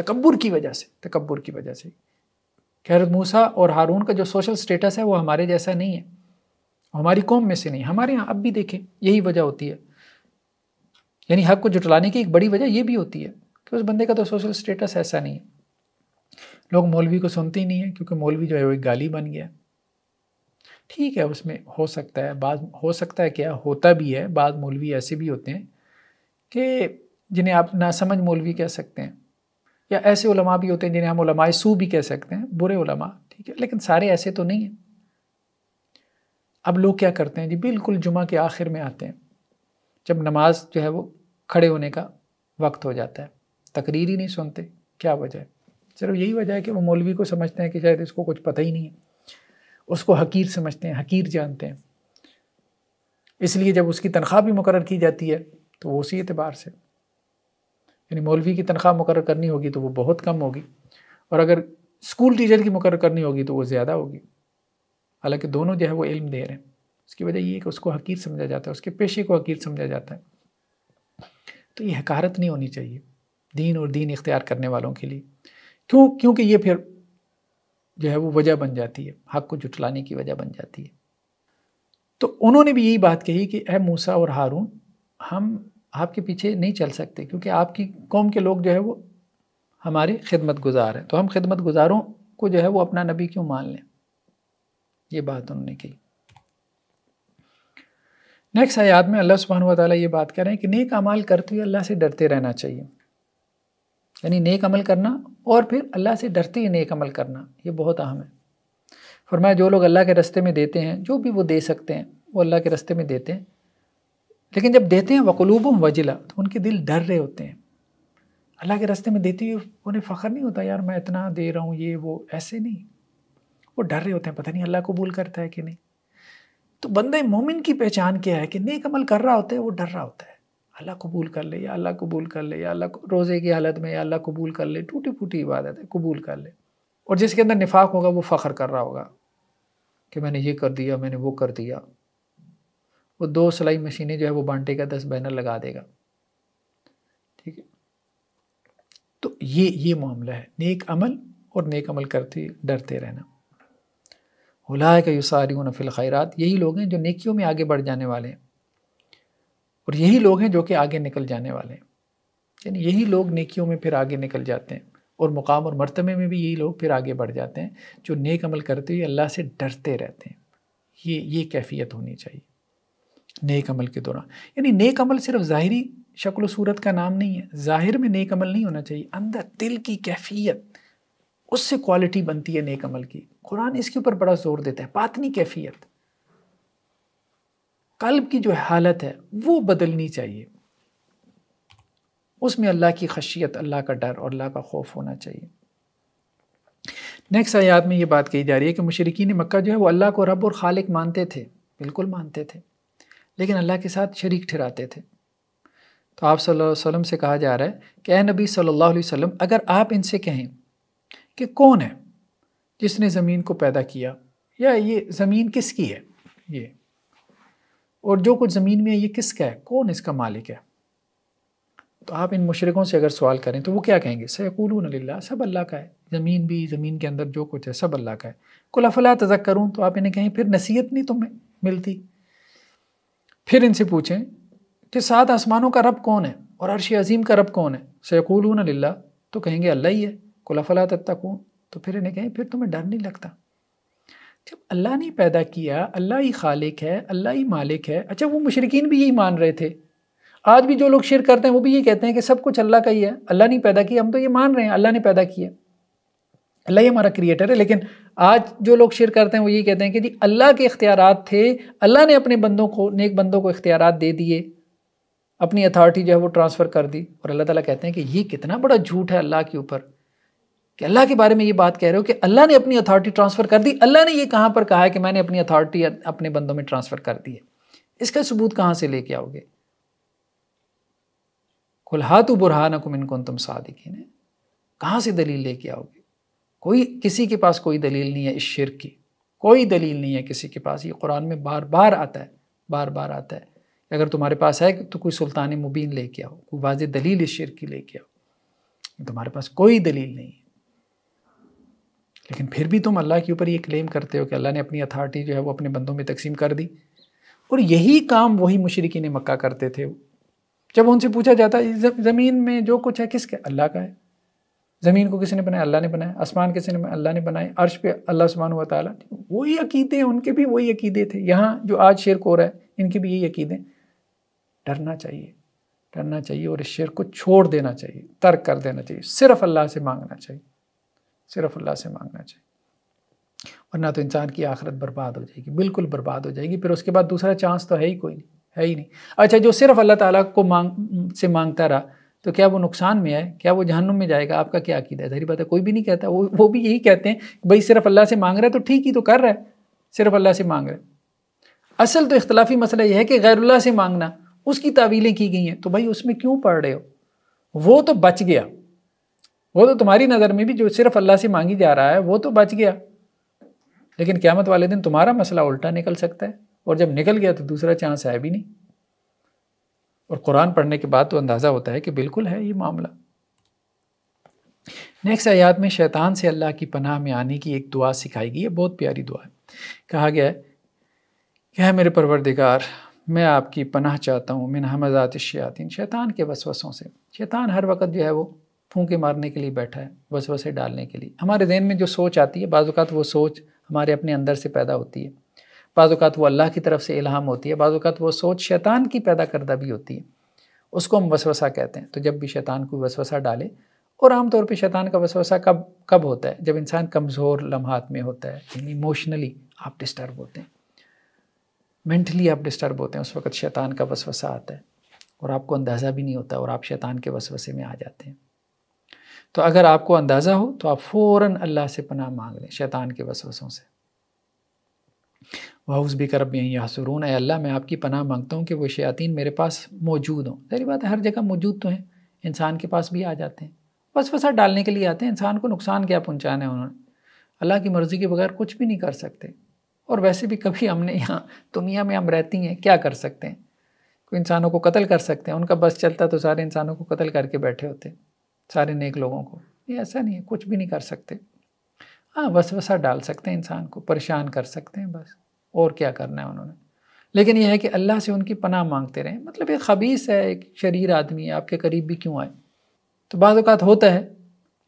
तकबर की वजह से तकबर की वजह से खैर मूसा और हारून का जो सोशल स्टेटस है वो हमारे जैसा नहीं है हमारी कौम में से नहीं हमारे यहाँ अब भी देखें यही वजह होती है यानी हक को जुटलाने की एक बड़ी वजह ये भी होती है कि उस बंदे का तो सोशल स्टेटस ऐसा नहीं है लोग मौलवी को सुनते ही नहीं है क्योंकि मौलवी जो है वो एक गाली बन गया ठीक है उसमें हो सकता है बाद हो सकता है क्या होता भी है बाद मौलवी ऐसे भी होते हैं कि जिन्हें आप नासमझ मौलवी कह सकते हैं या ऐसे उलमा भी होते हैं जिन्हें हम उलमाए सू भी कह सकते हैं बुरे उलमा ठीक है लेकिन सारे ऐसे तो नहीं हैं अब लोग क्या करते हैं जी बिल्कुल जुमा के आखिर में आते हैं जब नमाज जो है वो खड़े होने का वक्त हो जाता है तकरीर ही नहीं सुनते क्या वजह है सिर्फ यही वजह है कि वो मौलवी को समझते हैं कि शायद इसको कुछ पता ही नहीं है उसको हकीर समझते हैं हकीर जानते हैं इसलिए जब उसकी तनख्वाह भी मुकर की जाती है तो वो उसी एतबार से यानी मौलवी की तनख्वाह मुकर करनी होगी तो वो बहुत कम होगी और अगर स्कूल टीचर की मुकर करनी होगी तो वो ज़्यादा होगी हालांकि दोनों जो है वो इल्म दे रहे हैं उसकी वजह ये है कि उसको हकीर समझा जाता है उसके पेशे को हकीर समझा जाता है तो ये हकारत नहीं होनी चाहिए दीन और दीन इख्तियार करने वालों के लिए क्यों क्योंकि ये फिर जो है वो वजह बन जाती है हक को जुटलाने की वजह बन जाती है तो उन्होंने भी यही बात कही कि अः मूसा और हारून हम आपके पीछे नहीं चल सकते क्योंकि आपकी कौम के लोग जो है वो हमारे खिदमत गुजार हैं तो हम खिदमत गुजारों को जो है वो अपना नबी क्यों मान लें ये बात उन्होंने की नेक्स्ट आयात में अल्लाह सुबहान तला ये बात कर रहे हैं कि नेक अमाल करते हुए अल्लाह से डरते रहना चाहिए यानी नेक अमल करना और फिर अल्लाह से डरते ही नेक अमल करना ये बहुत अहम है फरमाया जो लोग अल्लाह के रस्ते में देते हैं जो भी वो दे सकते हैं वो अल्लाह के रस्ते में देते हैं लेकिन जब देते हैं वकलूबम वजिला तो उनके दिल डर रहे होते हैं अल्लाह के रास्ते में देती हुई उन्हें फ़ख्र नहीं होता यार मैं इतना दे रहा हूँ ये वो ऐसे नहीं वो डर रहे होते हैं पता नहीं अल्लाह कबूल करता है कि नहीं तो बंदे मोमिन की पहचान क्या है कि नेक अमल कर रहा होता है वो डर रहा होता है अल्लाह कबूल कर ले या अल्लाह कबूल कर ले या अल्लाह रोज़े की हालत में या अल्लाह कबूल कर ले टूटी फूटी इबादत है कबूल कर ले और जिसके अंदर निफाक होगा वो फ़ख्र कर रहा होगा कि मैंने ये कर दिया मैंने वो कर दिया वो दो सिलाई मशीनें जो है वो बांटेगा दस बैनर लगा देगा ठीक है तो ये ये मामला है नेक अमल और नेक अमल करते डरते रहना उलाय का युसारी नफिल खैरात यही लोग हैं जो नेकियों में आगे बढ़ जाने वाले हैं और यही लोग हैं जो कि आगे निकल जाने वाले हैं यानी यही लोग नेकियों में फिर आगे निकल जाते हैं और मुकाम और मरतबे में भी यही लोग फिर आगे बढ़ जाते हैं जो नेक अमल करते हुए अल्लाह से डरते रहते हैं ये ये कैफियत होनी चाहिए नेक अमल के दौरान यानी नेक अमल सिर्फ ज़ाहरी शक्ल सूरत का नाम नहीं है ज़ाहिर में नेक अमल नहीं होना चाहिए अंदर दिल की कैफियत उससे क्वालिटी बनती है नेक अमल की कुरान इसके ऊपर बड़ा जोर देता है पातनी कैफियत कल्ब की जो हालत है वो बदलनी चाहिए उसमें अल्लाह की खशियत अल्लाह का डर और अल्लाह का खौफ होना चाहिए नेक्स्ट आयात में ये बात कही जा रही है कि मशरकिन मक्का जो है वो अल्लाह को रब और खालिक मानते थे बिल्कुल मानते थे लेकिन अल्लाह के साथ शरीक ठहराते थे तो आप सल्लल्लाहु अलैहि वसल्लम से कहा जा रहा है कि ए नबी सल्लल्लाहु अलैहि वसल्लम अगर आप इनसे कहें कि कौन है जिसने ज़मीन को पैदा किया या ये ज़मीन किसकी है ये और जो कुछ ज़मीन में है ये किसका है कौन इसका मालिक है तो आप इन मुशरक़ों से अगर सवाल करें तो वो क्या कहेंगे सैकूल ला सब अल्लाह का है ज़मीन भी ज़मीन के अंदर जो कुछ है सब अल्लाह का है कुल अफला तजक करूँ तो आप इन्हें कहें फिर नसीहत नहीं तुम्हें मिलती फिर इनसे पूछें कि सात आसमानों का रब कौन है और अर्श अजीम का रब कौन है सैकूलून ला तो कहेंगे अल्लाह ही है तक कौन तो फिर इन्हें कहें फिर तुम्हें डर नहीं लगता जब अल्लाह ने पैदा किया अल्लाह ही खालिक है अल्लाह ही मालिक है अच्छा वो मुशरकिन भी यही मान रहे थे आज भी जो लोग शेयर करते हैं वो भी ये कहते हैं कि सब कुछ अल्लाह का ही है अल्लाह ने पैदा किया हम तो ये मान रहे हैं अल्लाह ने पैदा किया अल्लाह ही हमारा क्रिएटर है लेकिन आज जो लोग शेयर करते हैं वो ये कहते हैं कि जी अल्लाह के इख्तियार थे अल्लाह ने अपने बंदों को नेक बंदों को इख्तियार दे दिए अपनी अथॉरिटी जो है वो ट्रांसफ़र कर दी और अल्लाह ताला कहते हैं कि ये कितना बड़ा झूठ है अल्लाह के ऊपर कि अल्लाह के बारे में ये बात कह रहे हो कि अल्लाह ने अपनी अथॉरिटी ट्रांसफ़र कर दी अल्लाह ने ये कहाँ पर कहा है कि मैंने अपनी अथॉरिटी अपने बंदों में ट्रांसफ़र कर दी है इसका सबूत कहाँ से लेके आओगे खुल हाथ बुरहान कुम इनको तुम सादिकीन ने कहाँ से दलील लेके आओगे कोई किसी के पास कोई दलील नहीं है इस शिर की कोई दलील नहीं है किसी के पास ये कुरान में बार बार आता है बार बार आता है अगर तुम्हारे पास है तो कोई सुल्तान मुबीन ले के आओ कोई वाज दलील इस शिर की ले के आओ तुम्हारे पास कोई दलील नहीं है लेकिन फिर भी तुम अल्लाह के ऊपर ये क्लेम करते हो कि अल्लाह ने अपनी अथॉरिटी जो है वो अपने बंदों में तकसीम कर दी और यही काम वही मुशरकिन मक्का करते थे जब उनसे पूछा जाता ज़मीन में जो कुछ है किसके अल्लाह का है ज़मीन को किसी ने बनाया अल्लाह ने बनाया आसमान किसी ने अल्लाह ने बनाए अर्श पे अल्लाह सुबहान हुआ ताला वही अकीदे उनके भी वही अकीदे थे यहाँ जो आज शेर को हो रहा है इनके भी यही अकीदे डरना चाहिए डरना चाहिए और इस शेर को छोड़ देना चाहिए तर्क कर देना चाहिए सिर्फ अल्लाह से मांगना चाहिए सिर्फ अल्लाह से मांगना चाहिए वरना तो इंसान की आखिरत बर्बाद हो जाएगी बिल्कुल बर्बाद हो जाएगी फिर उसके बाद दूसरा चांस तो है ही कोई नहीं है ही नहीं अच्छा जो सिर्फ अल्लाह ताला को मांग से मांगता रहा तो क्या वो नुकसान में है क्या वो जहनुम में जाएगा आपका क्या अकीदा है धरी बात है कोई भी नहीं कहता वो वो भी यही कहते हैं भाई सिर्फ अल्लाह से मांग रहा है तो ठीक ही तो कर रहा है सिर्फ अल्लाह से मांग रहा है असल तो इख्तलाफी मसला यह है कि गैरुल्ला से मांगना उसकी तावीलें की गई हैं तो भाई उसमें क्यों पढ़ रहे हो वो तो बच गया वो तो तुम्हारी नज़र में भी जो सिर्फ अल्लाह से मांगी जा रहा है वो तो बच गया लेकिन क्यामत वाले दिन तुम्हारा मसला उल्टा निकल सकता है और जब निकल गया तो दूसरा चांस है भी नहीं और कुरान पढ़ने के बाद तो अंदाज़ा होता है कि बिल्कुल है ये मामला नेक्स्ट आयात में शैतान से अल्लाह की पनाह में आने की एक दुआ सिखाई गई है बहुत प्यारी दुआ है कहा गया है कि है मेरे परवरदिगार मैं आपकी पनाह चाहता हूँ मिन हमजात शयातिन शैतान के वसवसों से शैतान हर वक्त जो है वो फूके मारने के लिए बैठा है वसवसे डालने के लिए हमारे जहन में जो सोच आती है बाज़ात वो सोच हमारे अपने अंदर से पैदा होती है बाज़ात वो अल्लाह की तरफ से इलाम होती है बाज़ात वो सोच शैतान की पैदा करदा भी होती है उसको हम वसवसा कहते हैं तो जब भी शैतान को वसवसा डाले और आमतौर पर शैतान का वसवसा कब कब होता है जब इंसान कमज़ोर लम्हात में होता है इमोशनली आप डिस्टर्ब होते हैं मैंटली आप डिस्टर्ब होते हैं उस वक्त शैतान का वसवसा आता है और आपको अंदाज़ा भी नहीं होता और आप शैतान के वसवसे में आ जाते हैं तो अगर आपको अंदाज़ा हो तो आप फ़ौर अल्लाह से पनाह मांग लें शैतान के वसवसों से वाउस भी करब यहाँ हसरून है अल्लाह मैं आपकी पनाह मांगता हूँ कि वो शयातीन मेरे पास मौजूद हों सारी बात है हर जगह मौजूद तो हैं इंसान के पास भी आ जाते हैं बस वसा डालने के लिए आते हैं इंसान को नुकसान क्या पहुँचाना है उन्होंने अल्लाह की मर्ज़ी के बगैर कुछ भी नहीं कर सकते और वैसे भी कभी हमने यहाँ दुनिया में हम रहती हैं क्या कर सकते हैं कोई इंसानों को कत्ल कर सकते हैं उनका बस चलता तो सारे इंसानों को कत्ल करके बैठे होते सारे नेक लोगों को ये ऐसा नहीं है कुछ भी नहीं कर सकते हाँ वसवसा डाल सकते हैं इंसान को परेशान कर सकते हैं बस और क्या करना है उन्होंने लेकिन यह है कि अल्लाह से उनकी पनाह मांगते रहें मतलब ये खबीस है एक शरीर आदमी है आपके करीब भी क्यों आए तो बाज़ात होता है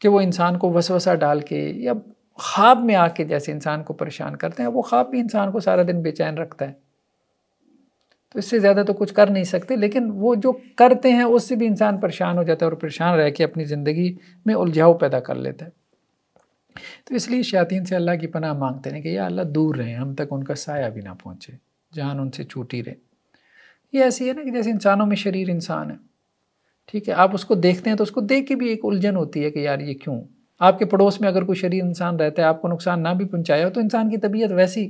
कि वो इंसान को वसवसा डाल के या ख्वाब में आके जैसे इंसान को परेशान करते हैं वो ख्वाब भी इंसान को सारा दिन बेचैन रखता है तो इससे ज़्यादा तो कुछ कर नहीं सकते लेकिन वो जो करते हैं उससे भी इंसान परेशान हो जाता है और परेशान रह के अपनी ज़िंदगी में उलझाव पैदा कर लेता है तो इसलिए शातिन से अल्लाह की पनाह मांगते हैं कि यह अल्लाह दूर रहें हम तक उनका साया भी ना पहुँचे जान उनसे छूटी रहे ये ऐसी है ना कि जैसे इंसानों में शरीर इंसान है ठीक है आप उसको देखते हैं तो उसको देख के भी एक उलझन होती है कि यार ये क्यों आपके पड़ोस में अगर कोई शरीर इंसान रहता है आपको नुकसान ना भी पहुँचाया हो तो इंसान की तबीयत वैसी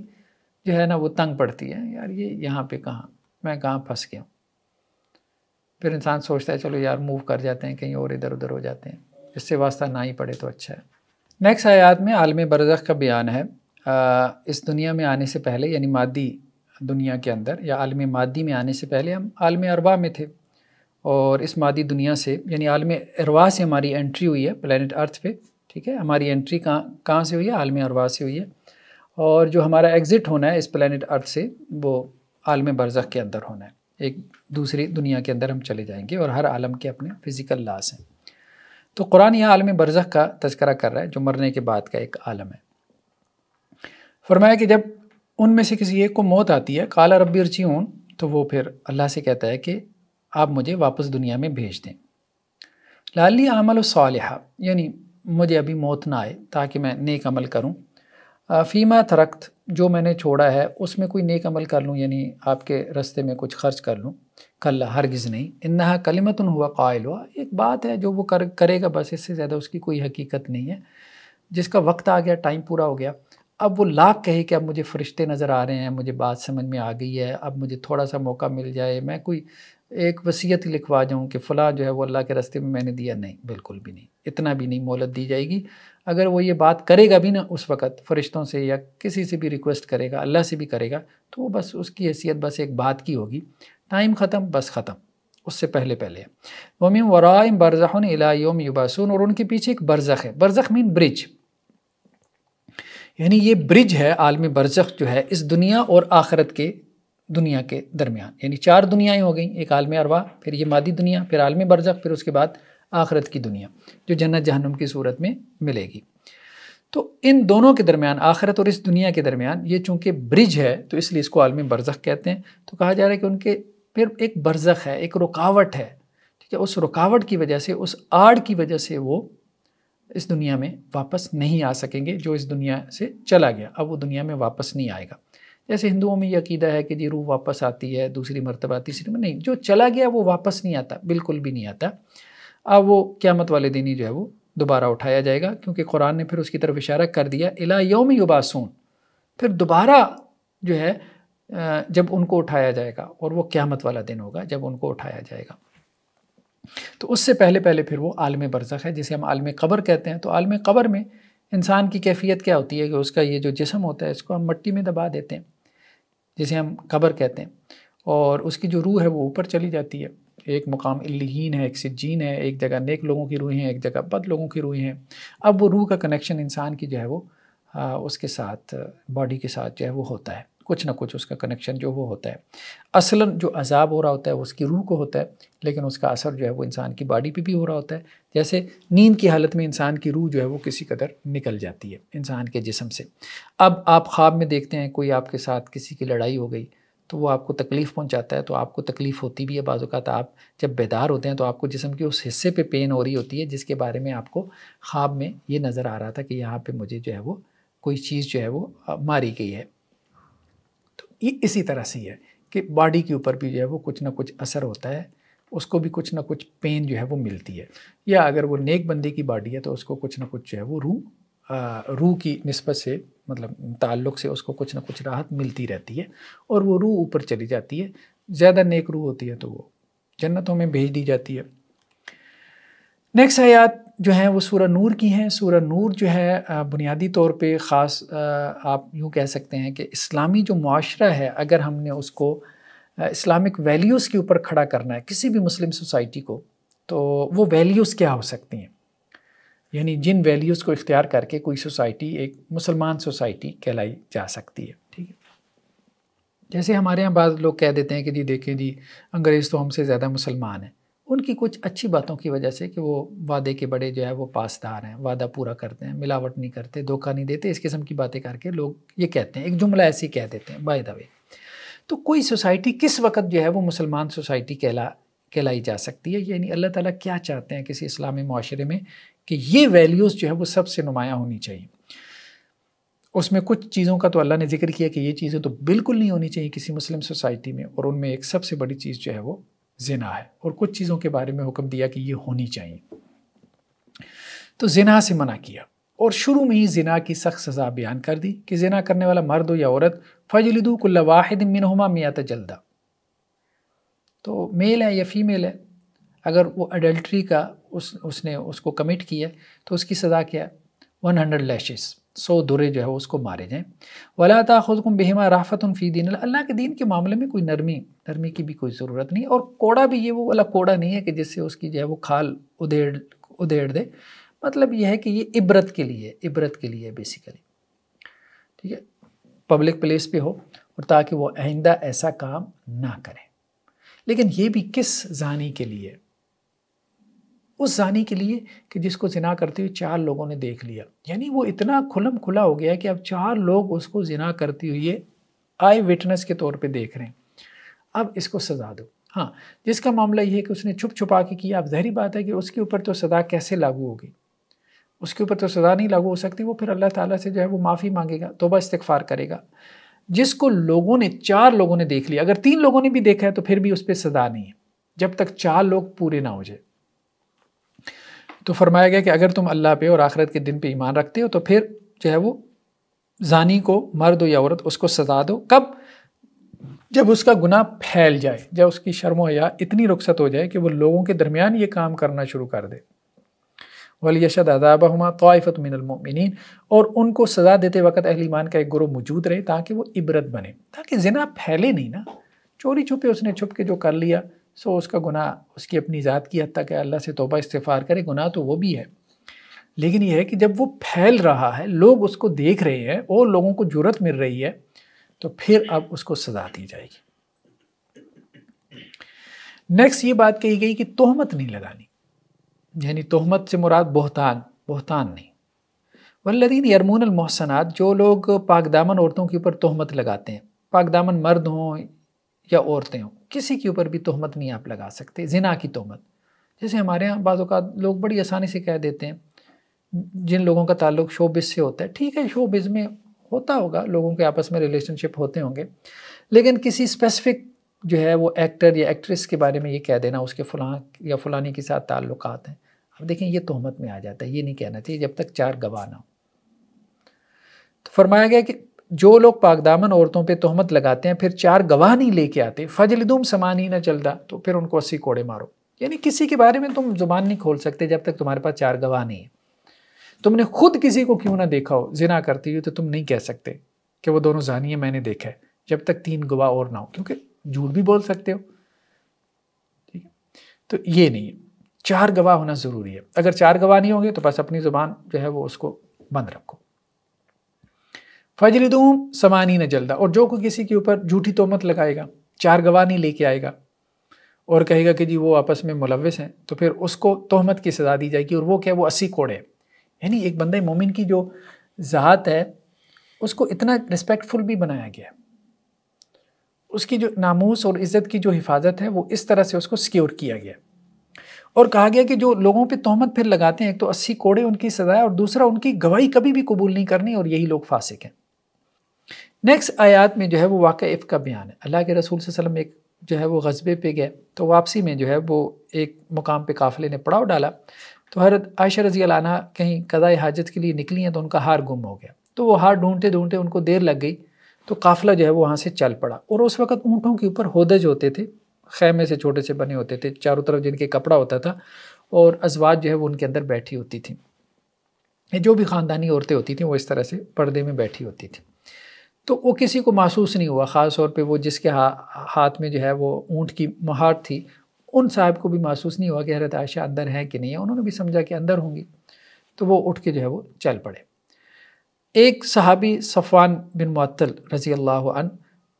जो है ना वो तंग पड़ती है यार ये यहाँ पे कहाँ मैं कहाँ फंस गया हूँ फिर इंसान सोचता है चलो यार मूव कर जाते हैं कहीं और इधर उधर हो जाते हैं इससे वास्ता ना ही पड़े तो अच्छा है नेक्स्ट आयात में आलम बरज़ का बयान है इस दुनिया में आने से पहले यानी मादी दुनिया के अंदर या आलम मादी में आने से पहले हम आलम अरबा में थे और इस मादी दुनिया से यानी आलम अरवा से हमारी एंट्री हुई है प्लानट अर्थ पे ठीक है हमारी एंट्री कहाँ कहाँ से हुई है आलम अरवा से हुई है और जो हमारा एग्ज़िट होना है इस प्लानट अर्थ से वो आलम बरज़ के अंदर होना है एक दूसरी दुनिया के अंदर हम चले जाएंगे और हर आलम के अपने फ़िज़िकल लाज हैं तो कुरान यह आलम बरज़ का तस्करा कर रहा है जो मरने के बाद का एक आलम है फरमाया कि जब उनमें से किसी एक को मौत आती है काला रबी रचीन तो वो फिर अल्लाह से कहता है कि आप मुझे वापस दुनिया में भेज दें लाली आमल साल यानी मुझे अभी मौत ना आए ताकि मैं नेक अमल करूँ फ़ीमा थरक्त जो मैंने छोड़ा है उसमें कोई नेक अमल कर लूँ यानी आपके रस्ते में कुछ खर्च कर लूँ कल हरगिज़ नहीं इन्हा कलिमतन हुआ कायल हुआ एक बात है जो वो कर करेगा बस इससे ज़्यादा उसकी कोई हकीकत नहीं है जिसका वक्त आ गया टाइम पूरा हो गया अब वो लाख कहे कि अब मुझे फ़रिश्ते नज़र आ रहे हैं मुझे बात समझ में आ गई है अब मुझे थोड़ा सा मौका मिल जाए मैं कोई एक वसीयत लिखवा जाऊँ कि फ़लाँ जो है वो अल्लाह के रास्ते में मैंने दिया नहीं बिल्कुल भी नहीं इतना भी नहीं मोहलत दी जाएगी अगर वो ये बात करेगा भी ना उस वक़्त फ़रिश्तों से या किसी से भी रिक्वेस्ट करेगा अल्लाह से भी करेगा तो वो बस उसकी हैसियत बस एक बात की होगी टाइम ख़त्म बस ख़त्म उससे पहले पहले वमी वराम बरज़न इलायम युबासून और उनके पीछे एक बरज़ है बरज़ मीन ब्रिज यानी ये ब्रिज है आलमी बरज़ जो है इस दुनिया और आखरत के दुनिया के दरमियान यानी चार दुनियाएं हो गई एक आलम अरवा फिर ये मादी दुनिया फिर आलम बरजक फिर उसके बाद आखरत की दुनिया जो जन्नत जहनम की सूरत में मिलेगी तो इन दोनों के दरमियान आखरत और इस दुनिया के दरमियान ये चूंकि ब्रिज है तो इसलिए इसको आलम बरजक कहते हैं तो कहा जा रहा है कि उनके फिर एक बरजक है एक रुकावट है ठीक है उस रुकावट की वजह से उस आड़ की वजह से वो इस दुनिया में वापस नहीं आ सकेंगे जो इस दुनिया से चला गया अब वो दुनिया में वापस नहीं आएगा जैसे हिंदुओं में यकीदा है कि जी रूह वापस आती है दूसरी मरतबा तीसरी में नहीं जो चला गया वो वापस नहीं आता बिल्कुल भी नहीं आता अब वो क्यामत वाले दिन ही जो है वो दोबारा उठाया जाएगा क्योंकि कुरान ने फिर उसकी तरफ इशारा कर दिया इला योम युबासून फिर दोबारा जो है जब उनको उठाया जाएगा और वो क्यामत वाला दिन होगा जब उनको उठाया जाएगा तो उससे पहले पहले फिर वो आलम बरसक है जिसे हम आलम कबर कहते हैं तो आलम कबर में इंसान की कैफियत क्या होती है कि उसका ये जो जिसम होता है इसको हम मट्टी में दबा देते हैं जिसे हम कबर कहते हैं और उसकी जो रूह है वो ऊपर चली जाती है एक मुकाम इल्लीन है एक सिज्जीन है एक जगह नेक लोगों की रूहें हैं एक जगह बद लोगों की रूहें हैं अब वो रूह का कनेक्शन इंसान की जो है वो आ, उसके साथ बॉडी के साथ जो है वो होता है कुछ ना कुछ उसका कनेक्शन जो वो होता है असलन जो अजाब हो रहा होता है वो उसकी रूह को होता है लेकिन उसका असर जो है वो इंसान की बॉडी पे भी हो रहा होता है जैसे नींद की हालत में इंसान की रूह जो है वो किसी कदर निकल जाती है इंसान के जिसम से अब आप ख्वाब में देखते हैं कोई आपके साथ किसी की लड़ाई हो गई तो वो आपको तकलीफ़ पहुंचाता है तो आपको तकलीफ़ होती भी है बाज़ात आप जब बेदार होते हैं तो आपको जिसम के उस हिस्से पे पेन हो रही होती है जिसके बारे में आपको ख्वाब में ये नज़र आ रहा था कि यहाँ पे मुझे जो है वो कोई चीज़ जो है वो मारी गई है तो ये इसी तरह से ही है कि बॉडी के ऊपर भी जो है वो कुछ ना कुछ असर होता है उसको भी कुछ ना कुछ पेन जो है वो मिलती है या अगर वो नेक बंदी की बाडी है तो उसको कुछ ना कुछ जो है वो रूह रूह की नस्बत से मतलब ताल्लुक से उसको कुछ ना कुछ राहत मिलती रहती है और वो रूह ऊपर चली जाती है ज़्यादा नेक रूह होती है तो वो जन्नतों में भेज दी जाती है नेक्स्ट आयात जो हैं वो सूर नूर की हैं सूर नूर जो है बुनियादी तौर पे ख़ास आप यूँ कह सकते हैं कि इस्लामी जो माशरा है अगर हमने उसको इस्लामिक वैल्यूज़ के ऊपर खड़ा करना है किसी भी मुस्लिम सोसाइटी को तो वो वैल्यूज़ क्या हो सकती हैं यानी जिन वैल्यूज़ को इख्तियार करके कोई सोसाइटी एक मुसलमान सोसाइटी कहलाई जा सकती है ठीक है जैसे हमारे यहाँ बाद लोग कह देते हैं कि जी देखें जी अंग्रेज़ तो हमसे ज़्यादा मुसलमान हैं उनकी कुछ अच्छी बातों की वजह से कि वो वादे के बड़े जो है वो पासदार हैं वादा पूरा करते हैं मिलावट नहीं करते धोखा नहीं देते इस किस्म की बातें करके लोग ये कहते हैं एक जुमला ऐसी कह देते हैं बाय द वे तो कोई सोसाइटी किस वक्त जो है वो मुसलमान सोसाइटी कहला कहलाई जा सकती है यानी अल्लाह ताला क्या चाहते हैं किसी इस्लामी माशरे में कि ये वैल्यूज़ जो है वो सबसे नुमायाँ होनी चाहिए उसमें कुछ चीज़ों का तो अल्लाह ने जिक्र किया कि ये चीज़ें तो बिल्कुल नहीं होनी चाहिए किसी मुस्लिम सोसाइटी में और उनमें एक सबसे बड़ी चीज़ जो है वो जिना है और कुछ चीज़ों के बारे में हुक्म दिया कि ये होनी चाहिए तो जिना से मना किया और शुरू में ही जिना की सख्त सज़ा बयान कर दी कि जिना करने वाला मर्द हो या औरत फजलिदू कुल्ल वाहिद मिनहुमा मियात जल्दा तो मेल है या फीमेल है अगर वो अडल्ट्री का उस उसने उसको कमिट किया तो उसकी सज़ा क्या है वन हंड्रेड लैशेस सौ दुरे जो है उसको मारे जाएँ वला ता खुद कुम बेहमा राफ़त फ़ी दीन अल्लाह के दीन के मामले में कोई नरमी नरमी की भी कोई ज़रूरत नहीं और कोड़ा भी ये वो वाला कोड़ा नहीं है कि जिससे उसकी जो है वो खाल उधेड़ उधेड़ दे मतलब यह है कि ये इबरत के लिए इबरत के लिए बेसिकली ठीक है पब्लिक प्लेस पे हो और ताकि वो आइंदा ऐसा काम ना करें लेकिन ये भी किस जानी के लिए उस जानी के लिए कि जिसको जिना करते हुए चार लोगों ने देख लिया यानी वो इतना खुलम खुला हो गया कि अब चार लोग उसको जिना करते हुए आई विटनेस के तौर पे देख रहे हैं अब इसको सजा दो हाँ जिसका मामला ये है कि उसने छुप छुपा के किया अब जहरी बात है कि उसके ऊपर तो सजा कैसे लागू होगी उसके ऊपर तो सज़ा नहीं लागू हो सकती वो फिर अल्लाह ताला से जो है वो माफ़ी मांगेगा तोबा इस्तफ़ार करेगा जिसको लोगों ने चार लोगों ने देख लिया अगर तीन लोगों ने भी देखा है तो फिर भी उस पर सज़ा नहीं है जब तक चार लोग पूरे ना हो जाए तो फरमाया गया कि अगर तुम अल्लाह पे और आखिरत के दिन पे ईमान रखते हो तो फिर जो है वो जानी को मर्द या औरत उसको सजा दो कब जब उसका गुनाह फैल जाए जब उसकी शर्म या इतनी रुखसत हो जाए कि वो लोगों के दरमियान ये काम करना शुरू कर दे वलियशद अदाबहमा तोयफ़त मिनमिन और उनको सज़ा देते वक्त अहलीमान का एक ग्रोह मौजूद रहे ताकि वो इबरत बने ताकि जना फैले नहीं ना चोरी छुपे उसने छुप के जो कर लिया सो उसका गुनाह उसकी अपनी ज़ात की हद तक अल्लाह से तोबा इस्तफ़ार करे गुनाह तो वो भी है लेकिन यह है कि जब वो फैल रहा है लोग उसको देख रहे हैं और लोगों को जरूरत मिल रही है तो फिर अब उसको सज़ा दी जाएगी नेक्स्ट ये बात कही गई कि तोहमत नहीं लगानी यानी तहमत से मुराद बहतान बहतान नहीं वल्लदीन यरमून अलमोहसनात जो लोग पाकदामन औरतों के ऊपर तहमत लगाते हैं पाकदामन मर्द हों या औरतें हों किसी के ऊपर भी तहमत नहीं आप लगा सकते जिना की तहमत जैसे हमारे यहाँ बाज़ात लोग बड़ी आसानी से कह देते हैं जिन लोगों का ताल्लुक शोबिज़ से होता है ठीक है शोबिज़ में होता होगा लोगों के आपस में रिलेशनशिप होते होंगे लेकिन किसी स्पेसिफिक जो है वो एक्टर या एक्ट्रेस के बारे में ये कह देना उसके फलां या फलानी के साथ ताल्लुकात हैं अब देखें ये तोहमत में आ जाता है ये नहीं कहना चाहिए जब तक चार गवाह ना हो तो फरमाया गया कि जो लोग पाकदामन औरतों पे तोहमत लगाते हैं फिर चार गवाह नहीं लेके आते फजलदुम समान ही ना चलता तो फिर उनको अस्सी कोड़े मारो यानी किसी के बारे में तुम जुबान नहीं खोल सकते जब तक तुम्हारे पास चार गवाह नहीं है तुमने खुद किसी को क्यों ना देखा हो जिना करती हुई तो तुम नहीं कह सकते कि वो दोनों जानिए मैंने देखा है जब तक तीन गवाह और ना हो क्योंकि झूठ भी बोल सकते हो ठीक है तो ये नहीं है चार गवाह होना ज़रूरी है अगर चार गवाह नहीं होंगे तो बस अपनी ज़ुबान जो है वो उसको बंद रखो फजल दूम समानी न जल्दा और जो कोई किसी के ऊपर झूठी तोहमत लगाएगा चार गवाह नहीं लेके आएगा और कहेगा कि जी वो आपस में मुलविस हैं तो फिर उसको तोहमत की सज़ा दी जाएगी और वो क्या वो अस्सी कोड़े यानी एक बंदे मोमिन की जो ज़ात है उसको इतना रिस्पेक्टफुल भी बनाया गया उसकी जो नामूस और इज़्ज़त की जो हिफाजत है वो इस तरह से उसको सिक्योर किया गया और कहा गया कि जो लोगों पे तोहमत फिर लगाते हैं एक तो अस्सी कोड़े उनकी सजाए और दूसरा उनकी गवाही कभी भी कबूल नहीं करनी और यही लोग फासिक हैं नेक्स्ट आयात में जो है वो वाक़ इफ़ का बयान है अल्लाह के रसूल वसम एक जो है वो गज़बे पे गए तो वापसी में जो है वो एक मुकाम पे काफ़िले ने पड़ाव डाला तो हरत आयशा रजी अलाना कहीं कदा हाजत के लिए निकली हैं तो उनका हार गुम हो गया तो वो हार ढूंढते ढूंढते उनको देर लग गई तो काफ़िला जो है वो वहाँ से चल पड़ा और उस वक़्त ऊँटों के ऊपर होदज होते थे खैमे से छोटे से बने होते थे चारों तरफ जिनके कपड़ा होता था और अजवाज जो है वो उनके अंदर बैठी होती थी जो भी ख़ानदानी औरतें होती थी वो इस तरह से पर्दे में बैठी होती थी तो वो किसी को महसूस नहीं हुआ ख़ास तौर पे वो जिसके हा, हाथ में जो है वो ऊँट की महार थी उन साहब को भी महसूस नहीं हुआ कि हरत आयशा अंदर है कि नहीं है उन्होंने भी समझा कि अंदर होंगी तो वो उठ के जो है वो चल पड़े एक सहाबी सफ़ान बिन मअतल रज़ी अल्लाह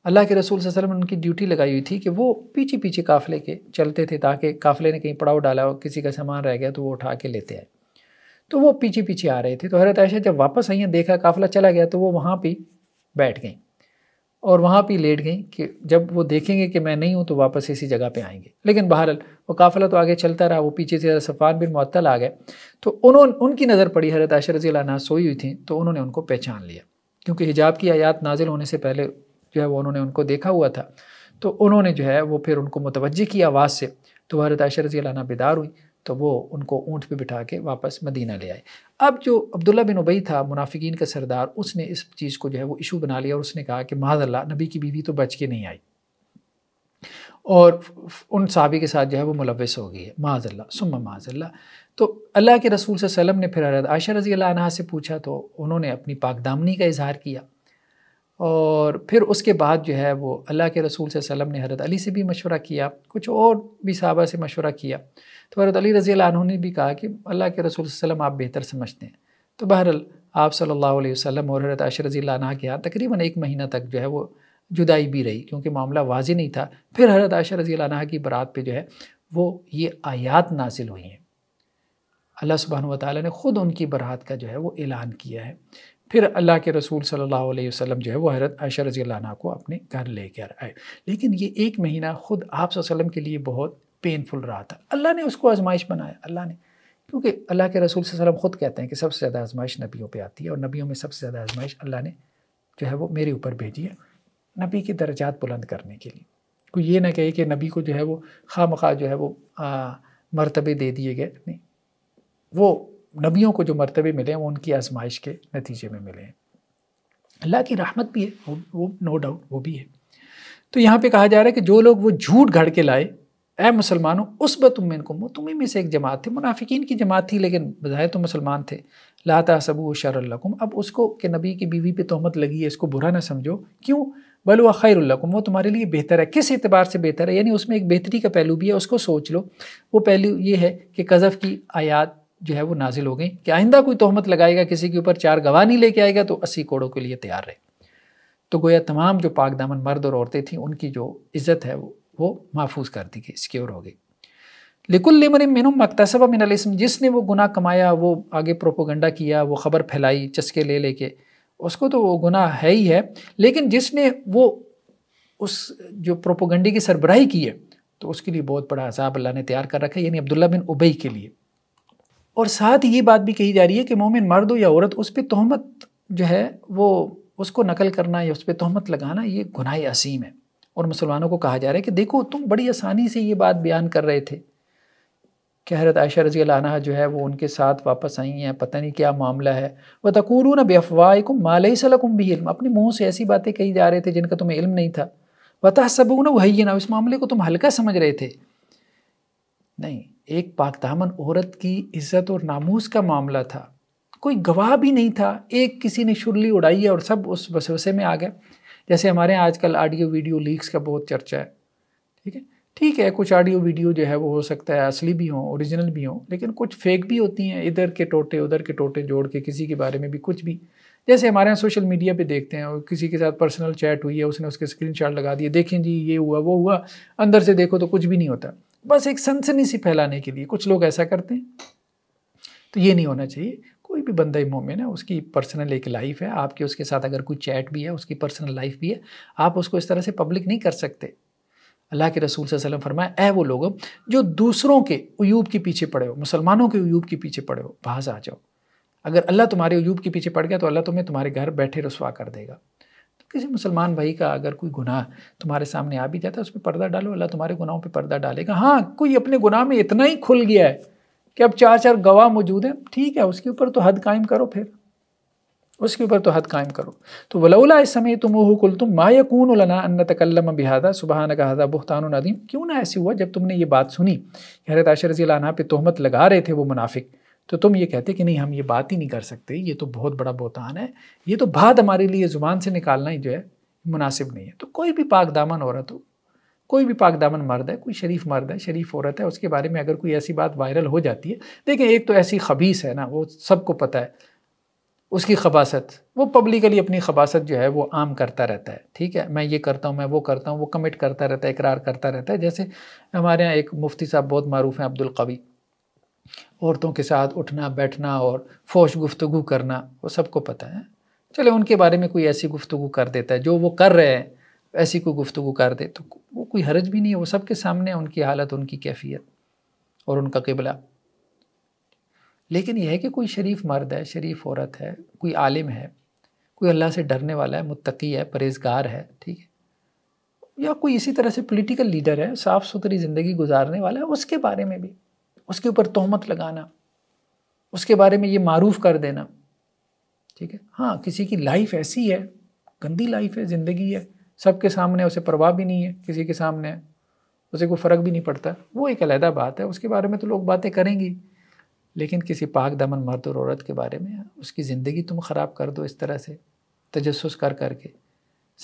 अल्लाह के रसूल वसल्लम ने उनकी ड्यूटी लगाई हुई थी कि वो पीछे पीछे काफ़िले के चलते थे ताकि काफ़िले ने कहीं पड़ाव डाला और किसी का सामान रह गया तो वो उठा के लेते आए तो वो पीछे पीछे आ रहे थे तो हरत ऐशा जब वापस आई हैं देखा काफ़िला चला गया तो वो वहाँ पर बैठ गई और वहाँ पर लेट गई कि जब वो देखेंगे कि मैं नहीं हूँ तो वापस इसी जगह पर आएंगे लेकिन बहरहाल वो काफ़िला तो आगे चलता रहा वो पीछे से सफ़ान बिन मअल आ गए तो उन्होंने उनकी नज़र पड़ी हरत ऐशा रजी सोई हुई थी तो उन्होंने उनको पहचान लिया क्योंकि हिजाब की आयात नाजिल होने से पहले जो है वो उन्होंने उनको देखा हुआ था तो उन्होंने जो है वो फिर उनको मुतवजह की आवाज़ से तो हरत आयशा रजी अलाना बेदार हुई तो वो उनको ऊँट पर बिठा के वापस मदीना ले आए अब जो अब्दुल्ला बिन उबई था मुनाफिकीन का सरदार उसने इस चीज़ को जो है वो इशू बना लिया और उसने कहा कि माजल्ला नबी की बीवी तो बच के नहीं आई और उन सहाबी के साथ जो है वो मुलविस हो गई है माजल्ला सुम्मा माजल्ला तो अल्लाह के रसूल वसम ने फिर आयशा रजी अल्लाह से पूछा तो उन्होंने अपनी पाकदामनी का इजहार किया और फिर उसके बाद जो है वो अल्लाह के रसूल वसम ने हरत अली से भी मशवरा किया कुछ और भी साहबा से मशवरा किया तो हरत अली रज़ी ने भी कहा कि अल्लाह के रसूल वसम आप बेहतर समझते हैं तो बहरल आप सल्लल्लाहु अलैहि वसल्लम और हरत आश रज़ी के यहाँ तकरीबन एक महीना तक जो है वो जुदाई भी रही क्योंकि मामला वाजी नहीं था फिर हरत आश रज़ी की बरात पर जो है वो ये आयात नाजिल हुई हैं अल्लाह सुबहान तुद उनकी बरात का जो है वो ऐलान किया है फिर अल्लाह के रसूल सल्लल्लाहु अलैहि वसल्लम जो है वो हजरत आयशा रजी अल्लाह को अपने घर लेकर आए लेकिन ये एक महीना ख़ुद आप वसल्लम के लिए बहुत पेनफुल रहा था अल्लाह ने उसको आजमाइश बनाया अल्लाह ने क्योंकि अल्लाह के रसूल वसल्लम ख़ुद कहते हैं कि सबसे ज़्यादा आजमाइश नबियों पर आती है और नबियों में सबसे ज़्यादा आजमाइश अल्लाह ने जो है वो मेरे ऊपर भेजी है नबी के दर्जात बुलंद करने के लिए कोई ये ना कहे कि नबी को जो है वो खाम जो है वो मरतबे दे दिए गए नहीं वो नबियों को जो मरतबे मिले हैं वो उनकी आजमाइश के नतीजे में मिले हैं अल्लाह की रहमत भी है वो वो नो डाउट वो भी है तो यहाँ पे कहा जा रहा है कि जो लोग वो झूठ घड़ के लाए ऐ मुसलमानों उस ब तुम में को तुम्हें में से एक जमात थे मुनाफिकीन की जमात थी लेकिन बजाय तो मुसलमान थे लाता सबू शरकुम अब उसको कि नबी की बीवी पे तोहमत लगी है इसको बुरा ना समझो क्यों बल व खैरकुम वो तुम्हारे लिए बेहतर है किस एतबार से बेहतर है यानी उसमें एक बेहतरी का पहलू भी है उसको सोच लो वो पहलू ये है कि कज़फ़ की आयात जो है वो नाजिल हो गई कि आइंदा कोई तोहमत लगाएगा किसी के ऊपर चार गवाह नहीं लेके आएगा तो अस्सी कोड़ों के लिए तैयार रहे तो गोया तमाम जो पाक दामन मर्द और औरतें थीं उनकी जो इज़्ज़त है वो वो महफूज कर दी गई सिक्योर हो गई लिकुल लिमन मिनम मकतसबा मिनलिस्म जिसने वो गुनाह कमाया वो आगे प्रोपोगंडा किया वो ख़बर फैलाई चस्के ले लेके उसको तो वो गुनाह है ही है लेकिन जिसने वो उस जो प्रोपोगंडी की सरबराही की है तो उसके लिए बहुत बड़ा अजाब अल्लाह ने तैयार कर रखा है यानी अब्दुल्ला बिन उबई के लिए और साथ ही ये बात भी कही जा रही है कि मोमिन मर्द हो या औरत उस पर तहमत जो है वो उसको नकल करना या उस पर तहमत लगाना ये गुनाह असीम है और मुसलमानों को कहा जा रहा है कि देखो तुम बड़ी आसानी से ये बात बयान कर रहे थे कि हरत आयशा रजी लाना जो है वो उनके साथ वापस आई हैं पता नहीं क्या मामला है वह तकूरू न बेअफवाकुम मालई सलकुम भी इल्म अपने मुँह से ऐसी बातें कही जा रहे थे जिनका तुम्हें इल्म नहीं था वतः सबू न वही ना इस मामले को तुम हल्का समझ रहे थे नहीं एक पाकदामन औरत की इज्जत और नामूस का मामला था कोई गवाह भी नहीं था एक किसी ने शुरली उड़ाई है और सब उस वसवसे में आ गए जैसे हमारे यहाँ आजकल ऑडियो वीडियो लीक्स का बहुत चर्चा है ठीक है ठीक है कुछ ऑडियो वीडियो जो है वो हो सकता है असली भी हों ओरिजिनल भी हों लेकिन कुछ फेक भी होती हैं इधर के टोटे उधर के टोटे जोड़ के किसी के बारे में भी कुछ भी जैसे हमारे यहाँ सोशल मीडिया पे देखते हैं और किसी के साथ पर्सनल चैट हुई है उसने उसके स्क्रीनशॉट लगा दिए देखें जी ये हुआ वो हुआ अंदर से देखो तो कुछ भी नहीं होता बस एक सनसनी सी फैलाने के लिए कुछ लोग ऐसा करते हैं तो ये नहीं होना चाहिए कोई भी बंदा मोमिन है उसकी पर्सनल एक लाइफ है आपके उसके साथ अगर कोई चैट भी है उसकी पर्सनल लाइफ भी है आप उसको इस तरह से पब्लिक नहीं कर सकते अल्लाह के रसूल वसल्लम फरमाया ऐ वो लोग जो दूसरों के अयूब के पीछे पड़े हो मुसलमानों के अयूब के पीछे पड़े हो बाहर आ जाओ अगर अल्लाह तुम्हारे अयूब के पीछे पड़ गया तो अल्लाह तुम्हें तुम्हारे घर बैठे रसवा कर देगा किसी मुसलमान भाई का अगर कोई गुनाह तुम्हारे सामने आ भी जाता है उस पर पर्दा डालो अल्लाह तुम्हारे गुनाहों पर पर्दा डालेगा हाँ कोई अपने गुनाह में इतना ही खुल गया है कि अब चार चार गवाह मौजूद हैं ठीक है उसके ऊपर तो हद कायम करो फिर उसके ऊपर तो हद कायम करो तो वलौला इस समय तुम ओह कुल तुम मा यकून लना अन्न तकल्लम बिहादा न कहादा बुहतान नदीम क्यों ना ऐसे हुआ जब तुमने ये बात सुनी हरत आशर रजी पे तोहमत लगा रहे थे वो मुनाफिक तो तुम ये कहते कि नहीं हम ये बात ही नहीं कर सकते ये तो बहुत बड़ा बोतान है ये तो बात हमारे लिए ज़ुबान से निकालना ही जो है मुनासिब नहीं है तो कोई भी पाक दामन औरत हो कोई भी पाक दामन मर्द है कोई शरीफ मर्द है शरीफ औरत है उसके बारे में अगर कोई ऐसी बात वायरल हो जाती है देखें एक तो ऐसी खबीस है ना वो सबको पता है उसकी खबासत वो पब्लिकली अपनी खबासत जो है वो आम करता रहता है ठीक है मैं ये करता हूँ मैं वो करता हूँ वो कमिट करता रहता है इकरार करता रहता है जैसे हमारे यहाँ एक मुफ्ती साहब बहुत मरूफ हैं अब्दुल कवी औरतों के साथ उठना बैठना और फौज गुफ्तु करना वो सबको पता है चले उनके बारे में कोई ऐसी गुफ्तु कर देता है जो वो कर रहे हैं ऐसी कोई गुफ्तु कर दे तो वो कोई हरज भी नहीं है वो सबके सामने है उनकी हालत उनकी कैफियत और उनका किबला लेकिन यह है कि कोई शरीफ मर्द है शरीफ औरत है कोई आलिम है कोई अल्लाह से डरने वाला है मुतकी है परहेजगार है ठीक है या कोई इसी तरह से पॉलिटिकल लीडर है साफ़ सुथरी ज़िंदगी गुजारने वाला है उसके बारे में भी उसके ऊपर तोहमत लगाना उसके बारे में ये मारूफ कर देना ठीक है हाँ किसी की लाइफ ऐसी है गंदी लाइफ है ज़िंदगी है सबके सामने उसे परवाह भी नहीं है किसी के सामने उसे कोई फ़र्क भी नहीं पड़ता वो एक अलहदा बात है उसके बारे में तो लोग बातें करेंगी लेकिन किसी पाक दमन मर्द और औरत के बारे में उसकी ज़िंदगी तुम ख़राब कर दो इस तरह से तजस कर कर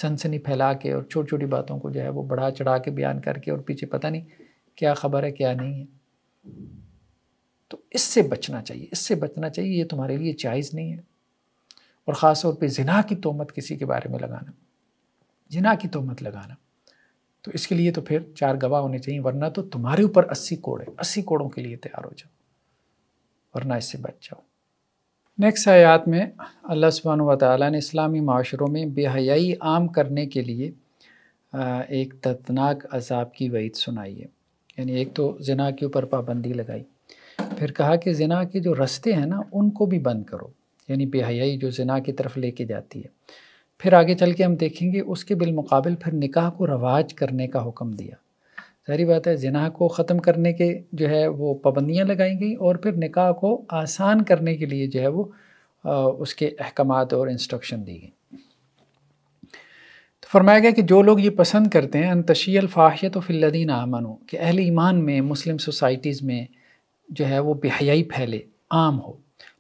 सनसनी फैला के और छोटी छोटी बातों को जो है वो बढ़ा चढ़ा के बयान करके और पीछे पता नहीं क्या ख़बर है क्या नहीं है तो इससे बचना चाहिए इससे बचना चाहिए ये तुम्हारे लिए जायज़ नहीं है और ख़ास तौर पे जिना की तोहमत किसी के बारे में लगाना जिना की तोहमत लगाना तो इसके लिए तो फिर चार गवाह होने चाहिए वरना तो तुम्हारे ऊपर अस्सी कोड़े अस्सी कोड़ों के लिए तैयार हो जाओ वरना इससे बच जाओ नेक्स्ट आयात में अल्लाह सुबहान वाली ने इस्लामी माशरों में बेहयाई आम करने के लिए एक दर्दनाक अजाब की वईद सुनाई है यानी एक तो जना के ऊपर पाबंदी लगाई फिर कहा कि जना के जो रास्ते हैं ना उनको भी बंद करो यानी बेहयाई जो जना की तरफ लेके जाती है फिर आगे चल के हम देखेंगे उसके बिलमकबिल फिर निकाह को रवाज करने का हुक्म दिया सारी बात है जना को ख़त्म करने के जो है वो पाबंदियाँ लगाई गई और फिर निकाह को आसान करने के लिए जो है वो आ, उसके अहकाम और इंस्ट्रक्शन दी गई तो फरमाया गया कि जो लोग ये पसंद करते हैं अनतशी फ़ाहियत फ़िल्लिन आमनो कि अहल ईमान में मुस्लिम सोसाइटीज़ में जो है वो बेहयाई फैले आम हो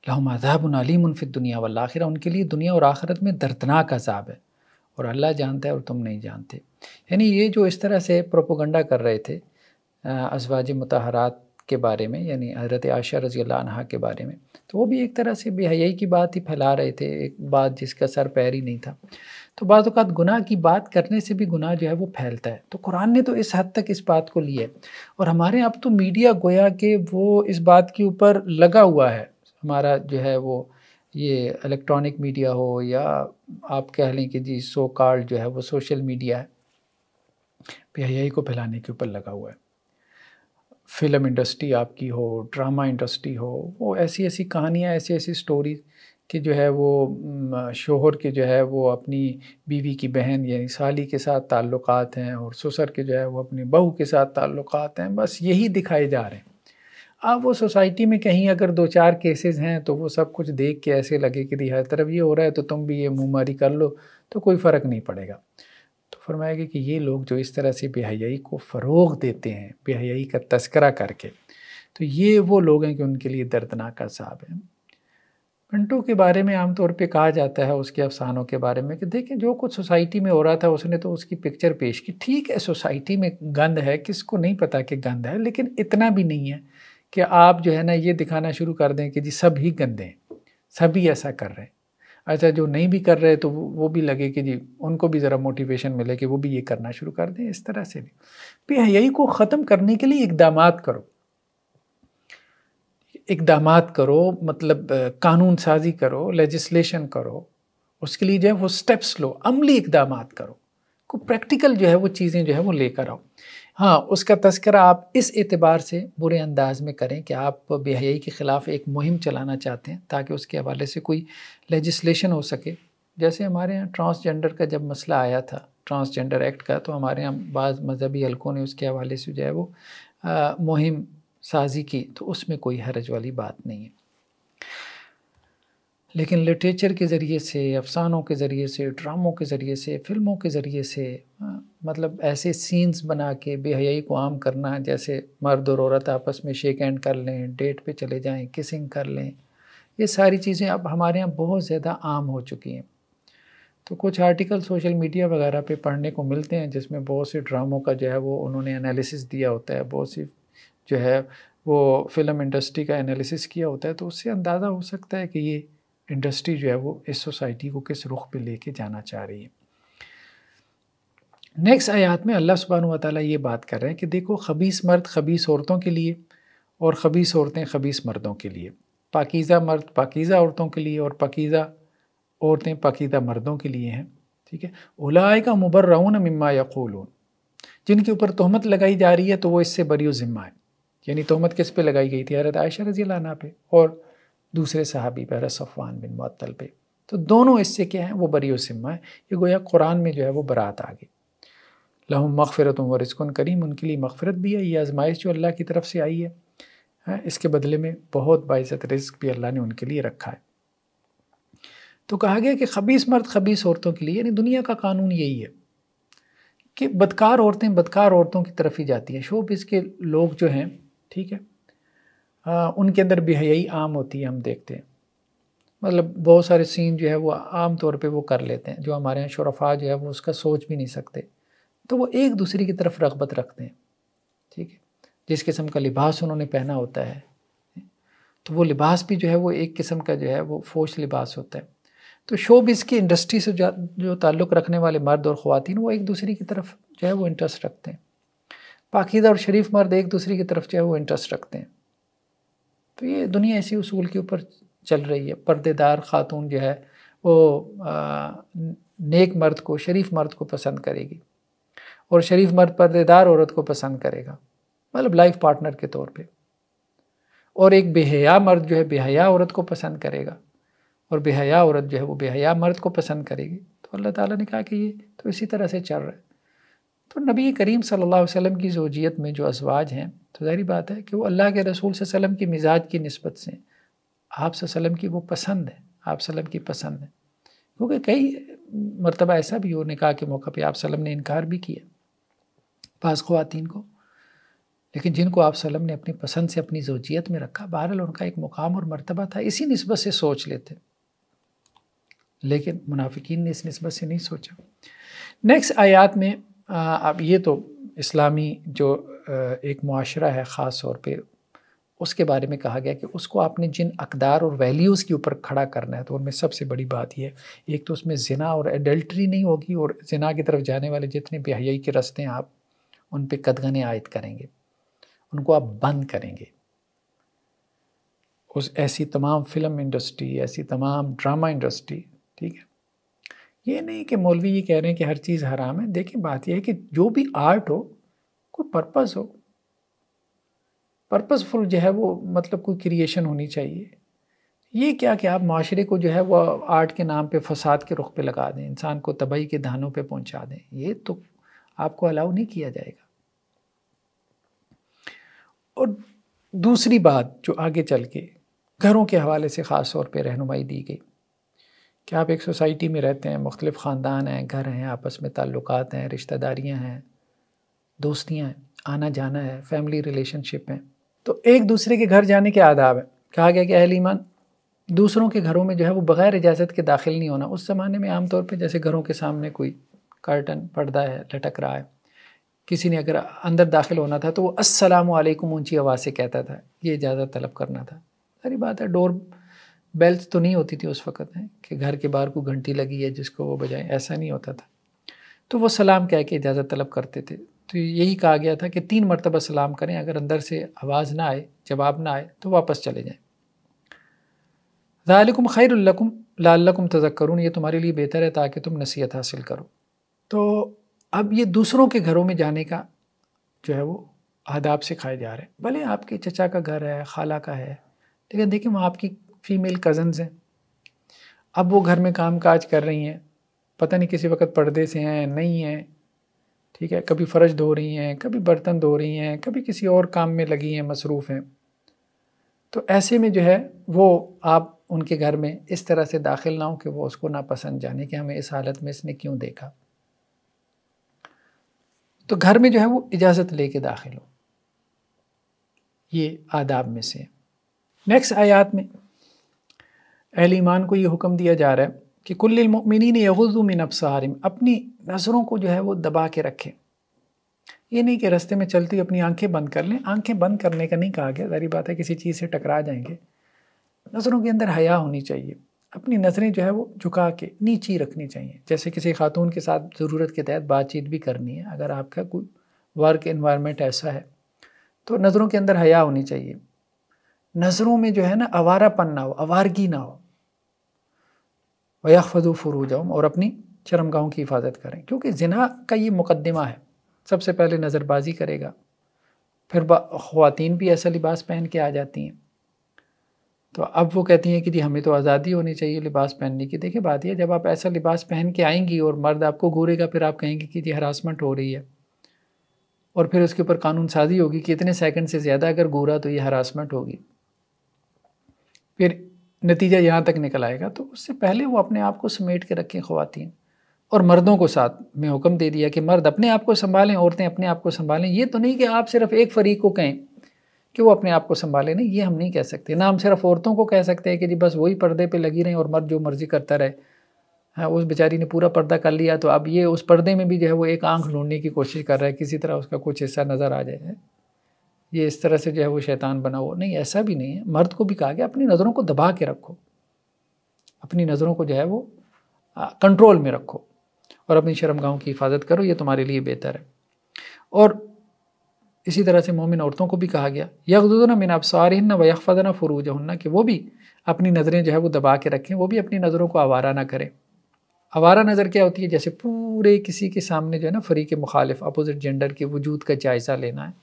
लहम अजाबनलीम दुनिया दुनिया आखिर उनके लिए दुनिया और आखिरत में दर्दनाक अजाब है और अल्लाह जानता है और तुम नहीं जानते यानी ये जो इस तरह से प्रोपोगंडा कर रहे थे अजवाज मतहरात के बारे में यानी हज़रत आशा रजी अल्लाह के बारे में तो वो भी एक तरह से बेहयाई की बात ही फैला रहे थे एक बात जिसका सर पैर ही नहीं था तो अवत गुनाह की बात करने से भी गुनाह जो है वो फैलता है तो कुरान ने तो इस हद तक इस बात को लिया और हमारे यहाँ तो मीडिया गोया कि वो इस बात के ऊपर लगा हुआ है हमारा जो है वो ये इलेक्ट्रॉनिक मीडिया हो या आप कह लें कि जी सो कार्ड जो है वो सोशल मीडिया है पी को फैलाने के ऊपर लगा हुआ है फिल्म इंडस्ट्री आपकी हो ड्रामा इंडस्ट्री हो वो ऐसी ऐसी कहानियाँ ऐसी ऐसी स्टोरीज कि जो है वो शोहर के जो है वो अपनी बीवी की बहन यानी साली के साथ ताल्लुक़ हैं और ससुर के जो है वो अपनी बहू के साथ ताल्लुक़ हैं बस यही दिखाए जा रहे हैं अब वो सोसाइटी में कहीं अगर दो चार केसेस हैं तो वो सब कुछ देख के ऐसे लगे कि हर तरफ ये हो रहा है तो तुम भी ये मुँह मारी कर लो तो कोई फ़र्क नहीं पड़ेगा तो फरमाएगा कि ये लोग जो इस तरह से बेहयाई को फ़रोग देते हैं बेहयाई का तस्करा करके तो ये वो लोग हैं कि उनके लिए दर्दनाक असाब हैं अंटू के बारे में आमतौर पे कहा जाता है उसके अफसानों के बारे में कि देखें जो कुछ सोसाइटी में हो रहा था उसने तो उसकी पिक्चर पेश की ठीक है सोसाइटी में गंद है किसको नहीं पता कि गंद है लेकिन इतना भी नहीं है कि आप जो है ना ये दिखाना शुरू कर दें कि जी सब ही गंदे हैं सभी ऐसा कर रहे हैं अच्छा जो नहीं भी कर रहे तो वो भी लगे कि जी उनको भी ज़रा मोटिवेशन मिले कि वो भी ये करना शुरू कर दें इस तरह से भी तो यही को ख़त्म करने के लिए इकदाम करो इकदाम करो मतलब कानून साजी करो लेजिस्लेशन करो उसके लिए जो है वो स्टेप्स लो अमली इकदाम करो को प्रैक्टिकल जो है वो चीज़ें जो है वो लेकर आओ हाँ उसका तस्करा आप इस एतबार से बुरे अंदाज में करें कि आप बेहयाई के ख़िलाफ़ एक मुहिम चलाना चाहते हैं ताकि उसके हवाले से कोई लेजिस्लेशन हो सके जैसे हमारे यहाँ ट्रांसजेंडर का जब मसला आया था ट्रांसजेंडर एक्ट का तो हमारे यहाँ बाज़ मजहबी हलकों ने उसके हवाले से जो है वो मुहिम साजी की तो उसमें कोई हरज वाली बात नहीं है लेकिन लिटरेचर के ज़रिए से अफसानों के ज़रिए से ड्रामों के ज़रिए से फ़िल्मों के ज़रिए से मतलब ऐसे सीन्स बना के बेहयाई को आम करना जैसे मर्द और औरत आपस में शेक हैंड कर लें डेट पे चले जाएं किसिंग कर लें ये सारी चीज़ें अब हमारे यहाँ बहुत ज़्यादा आम हो चुकी हैं तो कुछ आर्टिकल सोशल मीडिया वगैरह पे पढ़ने को मिलते हैं जिसमें बहुत से ड्रामों का जो है वो उन्होंने एनालिसिस दिया होता है बहुत सी जो है वो फिल्म इंडस्ट्री का एनालिसिस किया होता है तो उससे अंदाज़ा हो सकता है कि ये इंडस्ट्री जो है वो इस सोसाइटी को किस रुख पे लेके जाना चाह रही है नेक्स्ट आयात में अल्लाह सुबहान ताली ये बात कर रहे हैं कि देखो खबीस मर्द खबीस औरतों के लिए और खबीस औरतें खबीस मर्दों के लिए पाकिज़ा मर्द पाकिज़ा औरतों के लिए और पाकिज़ा औरतें पाकिज़ा मर्दों के लिए हैं ठीक है उलाए का मुबर्रऊन मम्मा यकूलून जिनके ऊपर तहमत लगाई जा रही है तो वो इससे बरी ज़िम्मा है यानी तोहमत किस पे लगाई गई थी हरत आयशा रजी लाना पे और दूसरे सहाबी पर सफवान बिन मअतल पे तो दोनों इससे क्या हैं वो बरी सिम्मा है ये गोया कुरान में जो है वो बरात आ गई लहम मगफ़रत व रिस्कुन करीम उनके लिए मगफ़रत भी है ये आजमाइश जो अल्लाह की तरफ से आई है हाँ इसके बदले में बहुत बाइज़त रिस्क भी अल्लाह ने उनके लिए रखा है तो कहा गया कि खबीस मर्द खबीस औरतों के लिए यानी दुनिया का कानून यही है कि बदकार औरतें बदकार औरतों की तरफ ही जाती हैं शो इसके लोग जो हैं ठीक है आ, उनके अंदर बेहयाई आम होती है हम देखते हैं मतलब बहुत सारे सीन जो है वो आम तौर पे वो कर लेते हैं जो हमारे यहाँ शरफा जो है वो उसका सोच भी नहीं सकते तो वो एक दूसरे की तरफ रगबत रखते हैं ठीक है जिस किस्म का लिबास उन्होंने पहना होता है तो वो लिबास भी जो है वो एक किस्म का जो है वो फोज लिबास होता है तो शोब इसकी इंडस्ट्री से जो ताल्लुक़ रखने वाले मर्द और ख़वान वो एक दूसरे की तरफ जो है वो इंटरेस्ट रखते हैं पाकिदा और शरीफ मर्द एक दूसरे की तरफ जो है वो इंटरेस्ट रखते हैं तो ये दुनिया इसी उसूल के ऊपर चल रही है पर्देदार ख़ातून जो है वो नेक मर्द को शरीफ मर्द को पसंद करेगी और शरीफ मर्द पर्देदार औरत को पसंद करेगा मतलब लाइफ पार्टनर के तौर पे और एक बेहया मर्द जो है बेहया औरत को पसंद करेगा और बेहया औरत जो है वो बेहया मर्द को पसंद करेगी तो अल्लाह ताला ने कहा कि ये तो इसी तरह से चल रहा है तो नबी करीम सल्लल्लाहु अलैहि वसल्लम की जोजियत में जो अजवाज हैं तो ज़ाहरी बात है कि वो अल्लाह के रसूल वसल्लम की मिजाज की नस्बत से आप वसल्लम की वो पसंद है आप वसल्लम की पसंद है क्योंकि कई मरतबा ऐसा भी हो निका के मौके पर आप वसल्लम ने इनकार भी किया पास खुवान को लेकिन जिनको आप सलम ने अपनी पसंद से अपनी जोजियत में रखा बहरहाल उनका एक मुकाम और मरतबा था इसी नस्बत से सोच लेते लेकिन मुनाफिकीन ने इस नस्बत से नहीं सोचा नेक्स्ट आयात में अब ये तो इस्लामी जो एक माशरा है ख़ास तौर पर उसके बारे में कहा गया कि उसको आपने जिन अकदार और वैल्यूज़ के ऊपर खड़ा करना है तो उनमें सबसे बड़ी बात यह है एक तो उसमें ज़िना और एडल्ट्री नहीं होगी और जना की तरफ जाने वाले जितने बेहयाई के रस्ते हैं आप उन पर कदगने आयद करेंगे उनको आप बंद करेंगे उस ऐसी तमाम फिल्म इंडस्ट्री ऐसी तमाम ड्रामा इंडस्ट्री ठीक है ये नहीं कि मौलवी ये कह रहे हैं कि हर चीज़ हराम है देखिए बात यह है कि जो भी आर्ट हो कोई पर्पस हो पर्पसफुल जो है वो मतलब कोई क्रिएशन होनी चाहिए ये क्या कि आप माशरे को जो है वो आर्ट के नाम पे फसाद के रुख पे लगा दें इंसान को तबाही के धानों पे पहुंचा दें ये तो आपको अलाउ नहीं किया जाएगा और दूसरी बात जो आगे चल के घरों के हवाले से ख़ास तौर पर रहनुमाई दी गई कि आप एक सोसाइटी में रहते हैं मुख्तलिफ ख़ानदान हैं घर हैं आपस में ताल्लुक हैं रिश्तेदारियाँ हैं दोस्तियाँ हैं आना जाना है फैमिली रिलेशनशिप हैं तो एक दूसरे के घर जाने के आदाब हैं कहा गया कि अहल ईमान दूसरों के घरों में जो है वो बग़ैर इजाज़त के दाखिल नहीं होना उस ज़माने में आमतौर पर जैसे घरों के सामने कोई कर्टन पर्दा है लटक रहा है किसी ने अगर अंदर दाखिल होना था तो वो अस्सलाम वालेकुम ऊंची आवाज़ से कहता था ये इजाज़त तलब करना था सारी बात है डोर बेल्ट तो नहीं होती थी उस वक़्त में कि घर के बाहर को घंटी लगी है जिसको वो बजाएं ऐसा नहीं होता था तो वो सलाम कह के इजाज़त तलब करते थे तो यही कहा गया था कि तीन मरतबा सलाम करें अगर अंदर से आवाज़ ना आए जवाब ना आए तो वापस चले जाएँ लालकुम खैरकुम लालकुम करूँ ये तुम्हारे लिए बेहतर है ताकि तुम नसीहत हासिल करो तो अब ये दूसरों के घरों में जाने का जो है वो आदाब सिखाए जा रहे हैं भले आपके चचा का घर है खाला का है लेकिन देखिए वहाँ आपकी फीमेल कज़न्स हैं अब वो घर में काम काज कर रही हैं पता नहीं किसी वक्त पर्दे से हैं नहीं हैं ठीक है कभी फ़र्श धो रही हैं कभी बर्तन धो रही हैं कभी किसी और काम में लगी हैं मसरूफ़ हैं तो ऐसे में जो है वो आप उनके घर में इस तरह से दाखिल ना हो कि वो उसको नापसंद जाने कि हमें इस हालत में इसने क्यों देखा तो घर में जो है वो इजाज़त लेके दाखिल हो ये आदाब में से नेक्स्ट आयात में अहल ईमान को ये हुक्म दिया जा रहा है कि कुल्लमिन यगुजुमिन अबसारिम अपनी नज़रों को जो है वो दबा के रखें ये नहीं कि रस्ते में चलती अपनी आंखें बंद कर लें आंखें बंद करने का नहीं कहा गया जारी बात है किसी चीज़ से टकरा जाएंगे नज़रों के अंदर हया होनी चाहिए अपनी नज़रें जो है वो झुका के नीची रखनी चाहिए जैसे किसी खातून के साथ ज़रूरत के तहत बातचीत भी करनी है अगर आपका कोई वर्क इन्वायरमेंट ऐसा है तो नज़रों के अंदर हया होनी चाहिए नज़रों में जो है ना आवारापन ना हो आवारगी ना हो वयाफ़ु फ़रूजम और अपनी शर्मगाहों की हिफाजत करें क्योंकि जिना का ये मुकदमा है सबसे पहले नज़रबाजी करेगा फिर ख़वातीन भी ऐसा लिबास पहन के आ जाती हैं तो अब वो कहती हैं कि जी हमें तो आज़ादी होनी चाहिए लिबास पहनने की देखिए बात यह जब आप ऐसा लिबास पहन के आएंगी और मर्द आपको घूरेगा फिर आप कहेंगे कि जी हरासमेंट हो रही है और फिर उसके ऊपर कानून साजी होगी कि इतने सेकंड से ज़्यादा अगर घूरा तो ये हरासमेंट होगी फिर नतीजा यहाँ तक निकल आएगा तो उससे पहले वो अपने आप को समेट के रखें खुवान और मर्दों को साथ में हुक्म दे दिया कि मर्द अपने आप को संभालें औरतें अपने आप को संभालें ये तो नहीं कि आप सिर्फ एक फ़रीक को कहें कि वो अपने आप को संभालें नहीं ये हम नहीं कह सकते ना हम सिर्फ औरतों को कह सकते हैं कि जी बस वही पर्दे पे लगी रहें और मर्द जो मर्ज़ी करता रहे हाँ उस बेचारी ने पूरा पर्दा कर लिया तो अब ये उस पर्दे में भी जो है वो एक आंख ढूंढने की कोशिश कर रहा है किसी तरह उसका कुछ हिस्सा नज़र आ जाए ये इस तरह से जो है वो शैतान बना हुआ नहीं ऐसा भी नहीं है मर्द को भी कहा गया अपनी नज़रों को दबा के रखो अपनी नज़रों को जो है वो कंट्रोल में रखो और अपनी शर्मगाहों की हिफाजत करो ये तुम्हारे लिए बेहतर है और इसी तरह से मोमिन औरतों को भी कहा गया यकदना मिन अबसारहन व यकफ़ना फ़रूज हन्ना कि वो भी अपनी नज़रें जो है वो दबा के रखें वो भी अपनी नज़रों को आवारा ना करें आवारा नज़र क्या होती है जैसे पूरे किसी के सामने जो है ना फ्री के मुखालिफ अपोज़िट जेंडर के वजूद का जायज़ा लेना है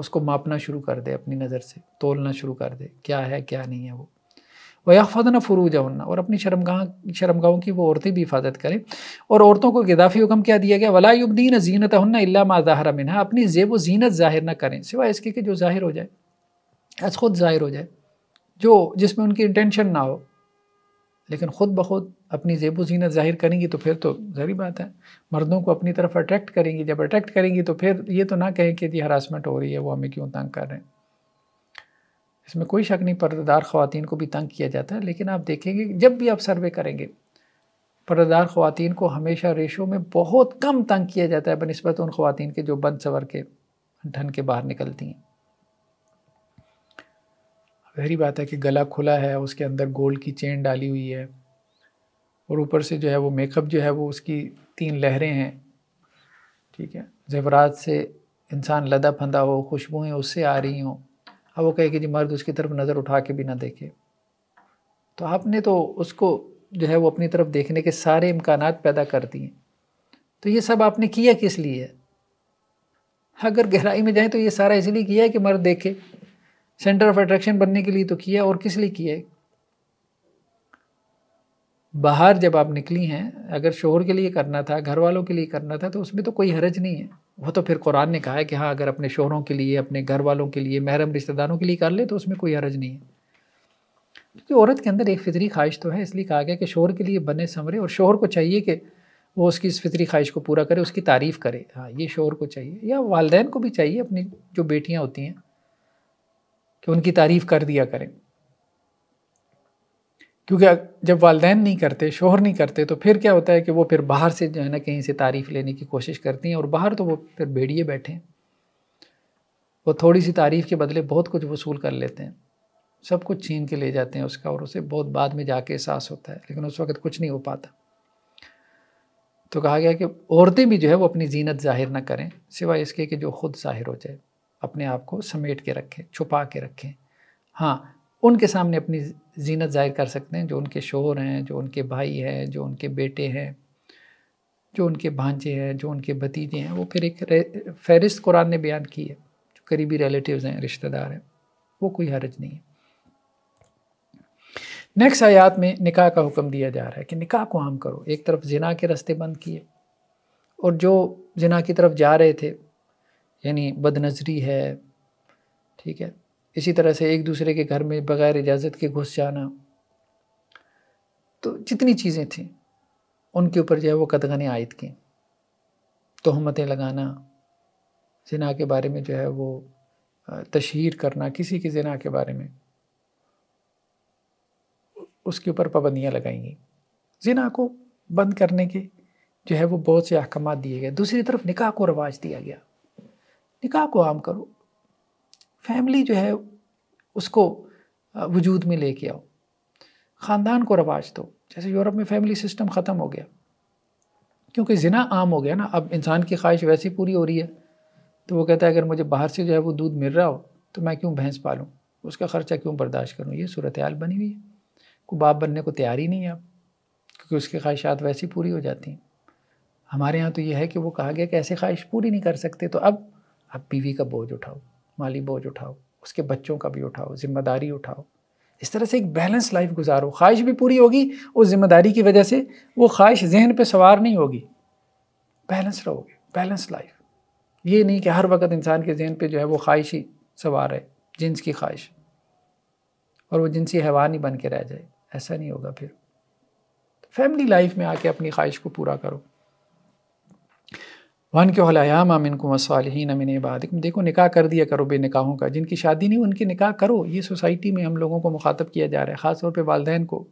उसको मापना शुरू कर दे अपनी नज़र से तोलना शुरू कर दे क्या है क्या नहीं है वो वह फदना फ़रूज उन्ना और अपनी शर्मगाह शर्मगाहों की वो औरतें भी हिफाजत करें और औरतों को गदाफी हुक्म क्या दिया गया वलायुद्दीन जीनत हन्ना इल्ला मा अपनी जेब व जीनत ज़ाहिर ना करें सिवाय इसके कि जो ज़ाहिर हो जाए ऐसा खुद ज़ाहिर हो जाए जो जिसमें उनकी इंटेंशन ना हो लेकिन ख़ुद ब खुद अपनी जेबो जीनत जाहिर करेंगी तो फिर तो जहरी बात है मर्दों को अपनी तरफ अट्रैक्ट करेंगी जब अट्रैक्ट करेंगी तो फिर ये तो ना कहें कि जी हरासमेंट हो रही है वो हमें क्यों तंग कर रहे हैं इसमें कोई शक नहीं पर्दार खुवान को भी तंग किया जाता है लेकिन आप देखेंगे जब भी आप सर्वे करेंगे पर्दार खुवान को हमेशा रेशो में बहुत कम तंग किया जाता है बनस्बत उन खुवान के जो बंद सवर के ढन के बाहर निकलती हैं गहरी बात है कि गला खुला है उसके अंदर गोल्ड की चेन डाली हुई है और ऊपर से जो है वो मेकअप जो है वो उसकी तीन लहरें हैं ठीक है जेवरात से इंसान लदा फंदा हो खुशबुएँ उससे आ रही हों अब वो कहे कि जी मर्द उसकी तरफ नज़र उठा के भी ना देखे तो आपने तो उसको जो है वो अपनी तरफ देखने के सारे इम्कान पैदा कर दिए तो ये सब आपने किया किस लिए है अगर गहराई में जाएं तो ये सारा इसलिए किया है कि मर्द देखे सेंटर ऑफ अट्रैक्शन बनने के लिए तो किया और किस लिए किया है बाहर जब आप निकली हैं अगर शोहर के लिए करना था घर वालों के लिए करना था तो उसमें तो कोई हरज नहीं है वो तो फिर कुरान ने कहा है कि हाँ अगर अपने शोहरों के लिए अपने घर वालों के लिए महरम रिश्तेदारों के लिए कर ले तो उसमें कोई हरज नहीं है क्योंकि औरत के अंदर एक फितरी ख्वाहिश तो है इसलिए कहा गया कि शोहर के लिए बने समरे और शोहर को चाहिए कि वो उसकी इस फितरी ख्वाहिश को पूरा करे उसकी तारीफ़ करे हाँ ये शोहर को चाहिए या वालदेन को भी चाहिए अपनी जो बेटियाँ होती हैं कि उनकी तारीफ़ कर दिया करें क्योंकि जब वालदेन नहीं करते शोहर नहीं करते तो फिर क्या होता है कि वो फिर बाहर से जो है ना कहीं से तारीफ़ लेने की कोशिश करती हैं और बाहर तो वो फिर भेड़िए बैठे हैं वो थोड़ी सी तारीफ़ के बदले बहुत कुछ वसूल कर लेते हैं सब कुछ छीन के ले जाते हैं उसका और उसे बहुत बाद में जाके एहसास होता है लेकिन उस वक्त कुछ नहीं हो पाता तो कहा गया कि औरतें भी जो है वो अपनी जीनत ज़ाहिर ना करें सिवाय इसके कि जो खुद ज़ाहिर हो जाए अपने आप को समेट के रखें छुपा के रखें हाँ उनके सामने अपनी जीनत ज़ाहिर कर सकते हैं जो उनके शोहर हैं जो उनके भाई हैं जो उनके बेटे हैं जो उनके भांजे हैं जो उनके भतीजे हैं वो फिर एक फहरिस्त कुरान ने बयान की है जो करीबी रिलेटिव्स हैं रिश्तेदार हैं वो कोई हरज नहीं है नेक्स्ट आयात में निकाह का हुक्म दिया जा रहा है कि निकाह को आम करो एक तरफ जिना के रास्ते बंद किए और जो जिना की तरफ जा रहे थे यानी बदनजरी है ठीक है इसी तरह से एक दूसरे के घर में बग़ैर इजाज़त के घुस जाना तो जितनी चीज़ें थीं उनके ऊपर जो है वो कदगने आयद की तहमतें लगाना जना के बारे में जो है वो तशहर करना किसी के जना के बारे में उसके ऊपर पाबंदियाँ लगाएंगी जना को बंद करने के जो है वो बहुत से अहकाम दिए गए दूसरी तरफ निकाह को रवाज दिया गया निकाह को आम करो फैमिली जो है उसको वजूद में लेके आओ ख़ानदान को रवाज दो जैसे यूरोप में फैमिली सिस्टम ख़त्म हो गया क्योंकि जना आम हो गया ना अब इंसान की ख्वाहिश वैसी पूरी हो रही है तो वो कहता है अगर मुझे बाहर से जो है वो दूध मिल रहा हो तो मैं क्यों भैंस पालूँ उसका ख़र्चा क्यों बर्दाश्त करूँ ये सूरत हाल बनी हुई है को बाप बनने को तैयार ही नहीं है अब क्योंकि उसकी ख्वाहिशात वैसी पूरी हो जाती हैं हमारे यहाँ तो ये है कि वो कहा गया कि ऐसे ख्वाहिश पूरी नहीं कर सकते तो अब आप बीवी का बोझ उठाओ माली बोझ उठाओ उसके बच्चों का भी उठाओ ज़िम्मेदारी उठाओ इस तरह से एक बैलेंस लाइफ गुजारो ख्वाहिश भी पूरी होगी उस ज़िम्मेदारी की वजह से वो ख्वाहिश जहन पे सवार नहीं होगी बैलेंस रहोगे बैलेंस लाइफ ये नहीं कि हर वक्त इंसान के जहन पे जो है वो ख्वाहिश ही सवार है जिन्स की ख्वाहिश और वो जिनसी हैवान ही बन के रह जाए ऐसा नहीं होगा फिर फैमिली तो लाइफ में आके अपनी ख्वाहिश को पूरा करो वन के अमिन को मसालहीन अमिन इबादिकम देखो निकाह कर दिया करो बे निकाहों का जिनकी शादी नहीं उनके निकाह करो ये सोसाइटी में हम लोगों को मुखातब किया जा रहा है ख़ासतौर पर वालदेन को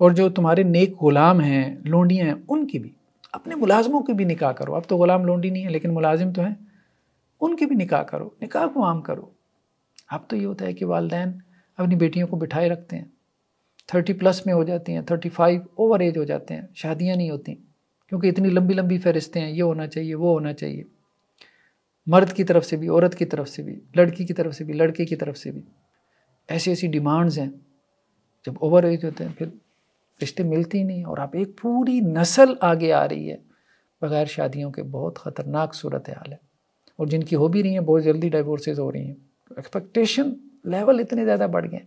और जो तुम्हारे नेक ग़ुलाम हैं लोंडियाँ हैं उनकी भी अपने मुलाजमों की भी निकाह करो अब तो ग़ुलाम लोंडी नहीं है लेकिन मुलाजिम तो हैं उनकी भी निकाह करो निकाह को आम करो अब तो ये होता है कि वालदेन अपनी बेटियों को बिठाए रखते हैं थर्टी प्लस में हो जाती हैं थर्टी फाइव ओवर एज हो जाते हैं शादियाँ नहीं होती क्योंकि इतनी लंबी लंबी फहरिस्तें हैं ये होना चाहिए वो होना चाहिए मर्द की तरफ से भी औरत की तरफ से भी लड़की की तरफ से भी लड़के की तरफ से भी ऐसी ऐसी डिमांड्स हैं जब ओवर एज होते हैं फिर रिश्ते मिलते ही नहीं और आप एक पूरी नस्ल आगे आ रही है बग़ैर शादियों के बहुत ख़तरनाक सूरत हाल है और जिनकी हो भी रही हैं बहुत जल्दी डाइवोर्सेज हो रही हैं एक्सपेक्टेशन लेवल इतने ज़्यादा बढ़ गए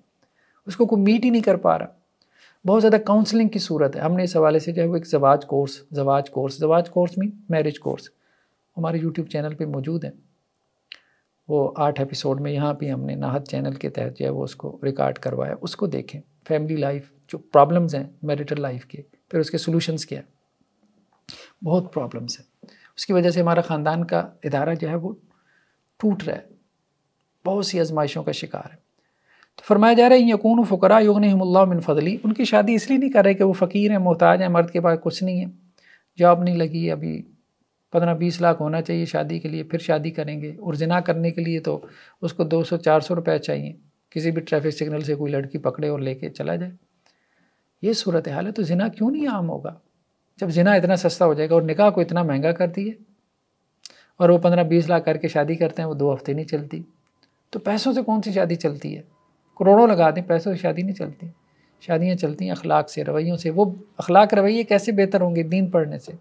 उसको कोई मीट ही नहीं कर पा रहा बहुत ज़्यादा काउंसलिंग की सूरत है हमने इस हवाले से जो है वो एक जवाज कोर्स जवाज कोर्स जवाज कोर्स में मैरिज कोर्स हमारे यूट्यूब चैनल पे मौजूद है वो आठ एपिसोड में यहाँ पर हमने नाहत चैनल के तहत जो है वो उसको रिकॉर्ड करवाया उसको देखें फैमिली लाइफ जो प्रॉब्लम्स हैं मैरिटल लाइफ के फिर उसके सोलूशनस क्या हैं बहुत प्रॉब्लम्स हैं उसकी वजह से हमारा ख़ानदान का इदारा जो है वो टूट रहा है बहुत सी आजमाइशों का शिकार है तो फरमाया जा रहा है यकून फ़करा युगन फजली उनकी शादी इसलिए नहीं कर रहे कि वो फ़कीर हैं मोहताज हैं मर्द के पास कुछ नहीं है जॉब नहीं लगी अभी पंद्रह बीस लाख होना चाहिए शादी के लिए फिर शादी करेंगे और जना करने के लिए तो उसको दो सौ चार सौ रुपये चाहिए किसी भी ट्रैफिक सिग्नल से कोई लड़की पकड़े और लेके चला जाए ये सूरत हाल है तो जना क्यों नहीं आम होगा जब जना इतना सस्ता हो जाएगा और निकाह को इतना महंगा कर दिए और वो पंद्रह बीस लाख करके शादी करते हैं वो दो हफ्ते नहीं चलती तो पैसों से कौन सी शादी चलती है करोड़ों लगा दें पैसों की शादी नहीं चलती शादियाँ चलती हैं अखलाक से रवैयों से वो अखलाक रवैये कैसे बेहतर होंगे दीन पढ़ने से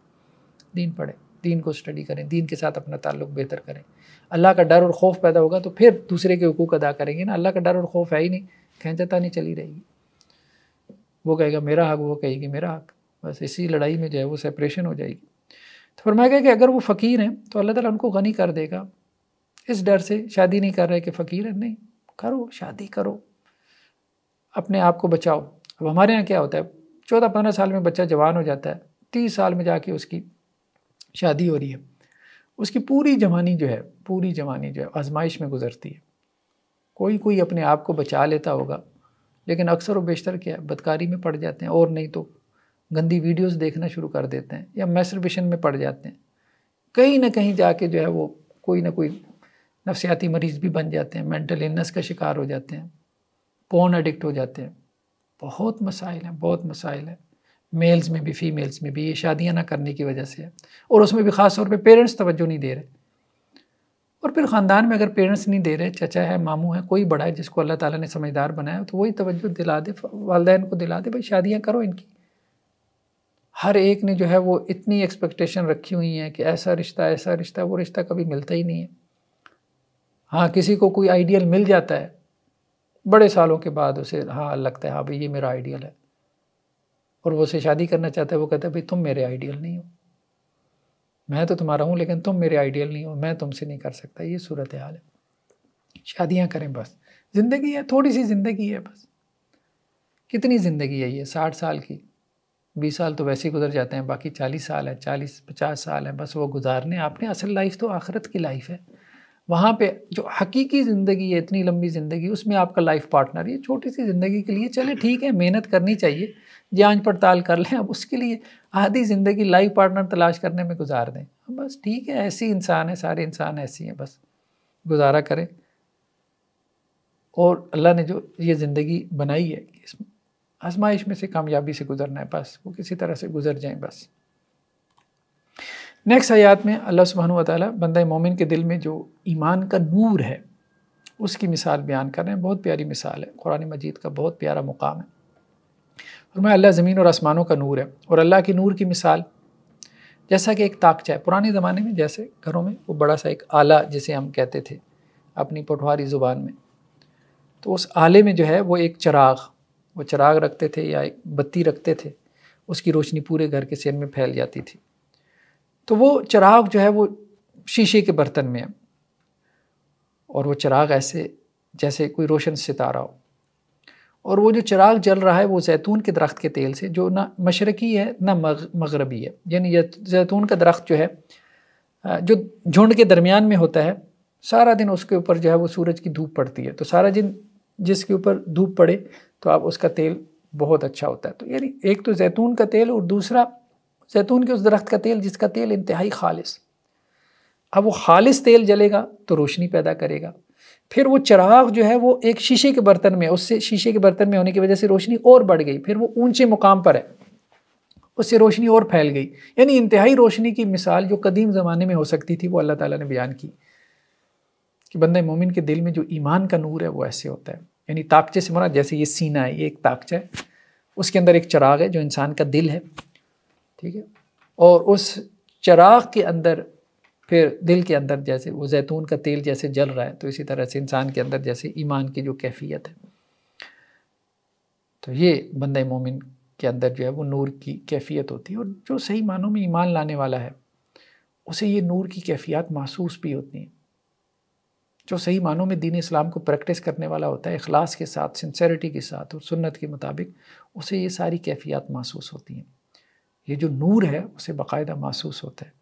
दीन पढ़ें दीन को स्टडी करें दीन के साथ अपना ताल्लुक बेहतर करें अल्लाह का डर और खौफ पैदा होगा तो फिर दूसरे के हकूक अदा करेंगे ना अल्लाह का डर और खौफ है ही नहीं खेचता नहीं चली रहेगी वो कहेगा मेरा हक वो कहेगी मेरा हक बस इसी लड़ाई में जो है वो सेपरेशन हो जाएगी तो फिर मैं कि अगर वो फ़कीर हैं तो अल्लाह ताला उनको गनी कर देगा इस डर से शादी नहीं कर रहे कि फ़कीर है नहीं करो शादी करो अपने आप को बचाओ अब हमारे यहाँ क्या होता है चौदह पंद्रह साल में बच्चा जवान हो जाता है तीस साल में जाके उसकी शादी हो रही है उसकी पूरी जवानी जो है पूरी जवानी जो है आजमाइश में गुजरती है कोई कोई अपने आप को बचा लेता होगा लेकिन अक्सर और बेशतर क्या है बदकारी में पड़ जाते हैं और नहीं तो गंदी वीडियोस देखना शुरू कर देते हैं या मैसरबेशन में पड़ जाते हैं कहीं ना कहीं जाके जो है वो कोई ना कोई नफसियाती मरीज़ भी बन जाते हैं मेंटल इलनेस का शिकार हो जाते हैं पोन एडिक्ट हो जाते हैं बहुत मसाइल हैं बहुत मसाइल हैं मेल्स में भी फ़ीमेल्स में भी ये शादियाँ ना करने की वजह से है और उसमें भी ख़ास तौर पर पेरेंट्स तवज्जो नहीं दे रहे और फिर ख़ानदान में अगर पेरेंट्स नहीं दे रहे चचा है मामू है कोई बड़ा है जिसको अल्लाह ताला ने समझदार बनाया तो वही तवज्जो दिला दे वालदेन को दिला दे भाई शादियाँ करो इनकी हर एक ने जो है वो इतनी एक्सपेक्टेशन रखी हुई है कि ऐसा रिश्ता ऐसा रिश्ता वो रिश्ता कभी मिलता ही नहीं है हाँ किसी को कोई आइडियल मिल जाता है बड़े सालों के बाद उसे हाँ लगता है हाँ भाई ये मेरा आइडियल है और वो उसे शादी करना चाहता है वो कहता है भाई तुम मेरे आइडियल नहीं हो मैं तो तुम्हारा हूँ लेकिन तुम मेरे आइडियल नहीं हो मैं तुमसे नहीं कर सकता ये सूरत हाल है शादियाँ करें बस ज़िंदगी है थोड़ी सी ज़िंदगी है बस कितनी ज़िंदगी है ये साठ साल की बीस साल तो वैसे ही गुजर जाते हैं बाकी चालीस साल है चालीस पचास साल है बस वो गुजारने आपने असल लाइफ तो आखरत की लाइफ है वहाँ पे जो हकीकी ज़िंदगी है इतनी लंबी ज़िंदगी उसमें आपका लाइफ पार्टनर ये छोटी सी ज़िंदगी के लिए चले ठीक है मेहनत करनी चाहिए जांच पड़ताल कर लें अब उसके लिए आधी ज़िंदगी लाइफ पार्टनर तलाश करने में गुजार दें बस ठीक है ऐसी इंसान है सारे इंसान ऐसे हैं बस गुजारा करें और अल्लाह ने जो ये ज़िंदगी बनाई है इस आजमाइश में से कामयाबी से गुजरना है बस वो किसी तरह से गुजर जाएँ बस नेक्स्ट आयात में अल्लाह सुबहान ताली बंद मोमिन के दिल में जो ईमान का नूर है उसकी मिसाल बयान कर रहे हैं बहुत प्यारी मिसाल है कुरान मजीद का बहुत प्यारा मुकाम है और मैं अल्लाह ज़मीन और आसमानों का नूर है और अल्लाह के नूर की मिसाल जैसा कि एक ताकचा है पुराने ज़माने में जैसे घरों में वो बड़ा सा एक आला जिसे हम कहते थे अपनी पटवारी ज़ुबान में तो उस आले में जो है वो एक चराग वो चराग रखते थे या एक बत्ती रखते थे उसकी रोशनी पूरे घर के सेन में फैल जाती थी तो वो चिराग जो है वो शीशे के बर्तन में है और वो चिराग ऐसे जैसे कोई रोशन सितारा हो और वो जो चिराग जल रहा है वो जैतून के दरख्त के तेल से जो ना मशरकी है ना मग, मगरबी है यानी जैतून का दरख्त जो है जो झुंड के दरमियान में होता है सारा दिन उसके ऊपर जो है वो सूरज की धूप पड़ती है तो सारा दिन जिसके ऊपर धूप पड़े तो आप उसका तेल बहुत अच्छा होता है तो यानी एक तो जैतून का तेल और दूसरा जैतून के उस दरख्त का तेल जिसका तेल इंतहाई खालिस अब वो खालिस तेल जलेगा तो रोशनी पैदा करेगा फिर वो चराग जो है वो एक शीशे के बर्तन में उससे शीशे के बर्तन में होने की वजह से रोशनी और बढ़ गई फिर वो ऊंचे मुकाम पर है उससे रोशनी और फैल गई यानी इंतहाई रोशनी की मिसाल जो कदीम ज़माने में हो सकती थी वो अल्लाह ताला ने बयान की कि बंद मोमिन के दिल में जो ईमान का नूर है वो ऐसे होता है यानी ताकचे से मरा जैसे ये सीना है ये एक ताकचा है उसके अंदर एक चराग है जो इंसान का दिल है ठीक है और उस चराग के अंदर फिर दिल के अंदर जैसे वो जैतून का तेल जैसे जल रहा है तो इसी तरह से इंसान के अंदर जैसे ईमान की जो कैफियत है तो ये बंद मोमिन के अंदर जो है वो नूर की कैफियत होती है और जो सही मानों में ईमान लाने वाला है उसे ये नूर की कैफियत महसूस भी होती हैं जो सही मानों में दीन इस्लाम को प्रैक्टिस करने वाला होता है अखलास के साथ सिंसेरिटी के साथ और सुन्नत के मुताबिक उसे ये सारी कैफियत महसूस होती हैं ये जो नूर है उसे बाकायदा महसूस होता है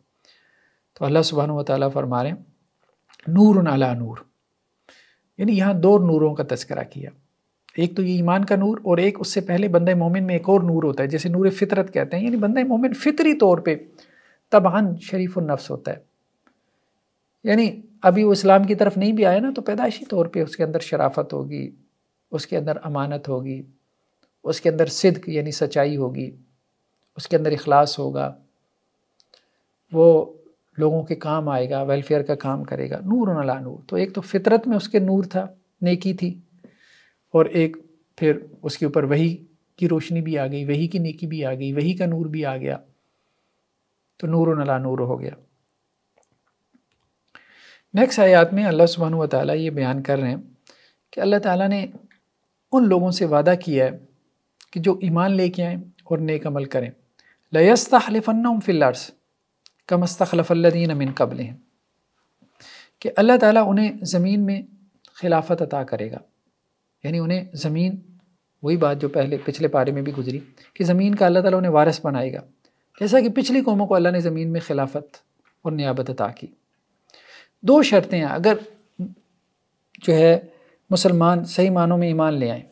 तो अल्लाह सुबहान ताली फरमा रहे नूर अला नूर यानी यहाँ दो नूरों का तस्करा किया एक तो ये ईमान का नूर और एक उससे पहले बंद मोमिन में एक और नूर होता है जैसे नूर फितरत कहते हैं यानी बंद मोमिन फितरी तौर पर तबान शरीफ नफ्स होता है यानी अभी वो इस्लाम की तरफ नहीं भी आया ना तो पैदाइशी तौर पर उसके अंदर शराफत होगी उसके अंदर अमानत होगी उसके अंदर सिद्क यानी सच्चाई होगी उसके अंदर इखलास होगा वो लोगों के काम आएगा वेलफेयर का काम करेगा नूर और नला नूर तो एक तो फितरत में उसके नूर था नेकी थी और एक फिर उसके ऊपर वही की रोशनी भी आ गई वही की नेकी भी आ गई वही का नूर भी आ गया तो नूर और नला नूर हो गया नेक्स्ट आयात में अल्लाह सुबहान तै ये बयान कर रहे हैं कि अल्लाह ताला ने उन लोगों से वादा किया है कि जो ईमान लेके आएँ और नेक अमल करें लयस्तलफ़न फिल्लर्स कमस्तलफल्लिन अस्तलफ़ल्लिन मिन कबल कि अल्लाह ताला उन्हें ज़मीन में खिलाफत अता करेगा यानी उन्हें ज़मीन वही बात जो पहले पिछले पारे में भी गुजरी कि ज़मीन का अल्लाह ताला उन्हें वारस बनाएगा जैसा कि पिछली कौमों को अल्लाह ने ज़मीन में खिलाफत और नियाबत अता की दो शर्तें हैं अगर जो है मुसलमान सही मानों में ईमान ले आए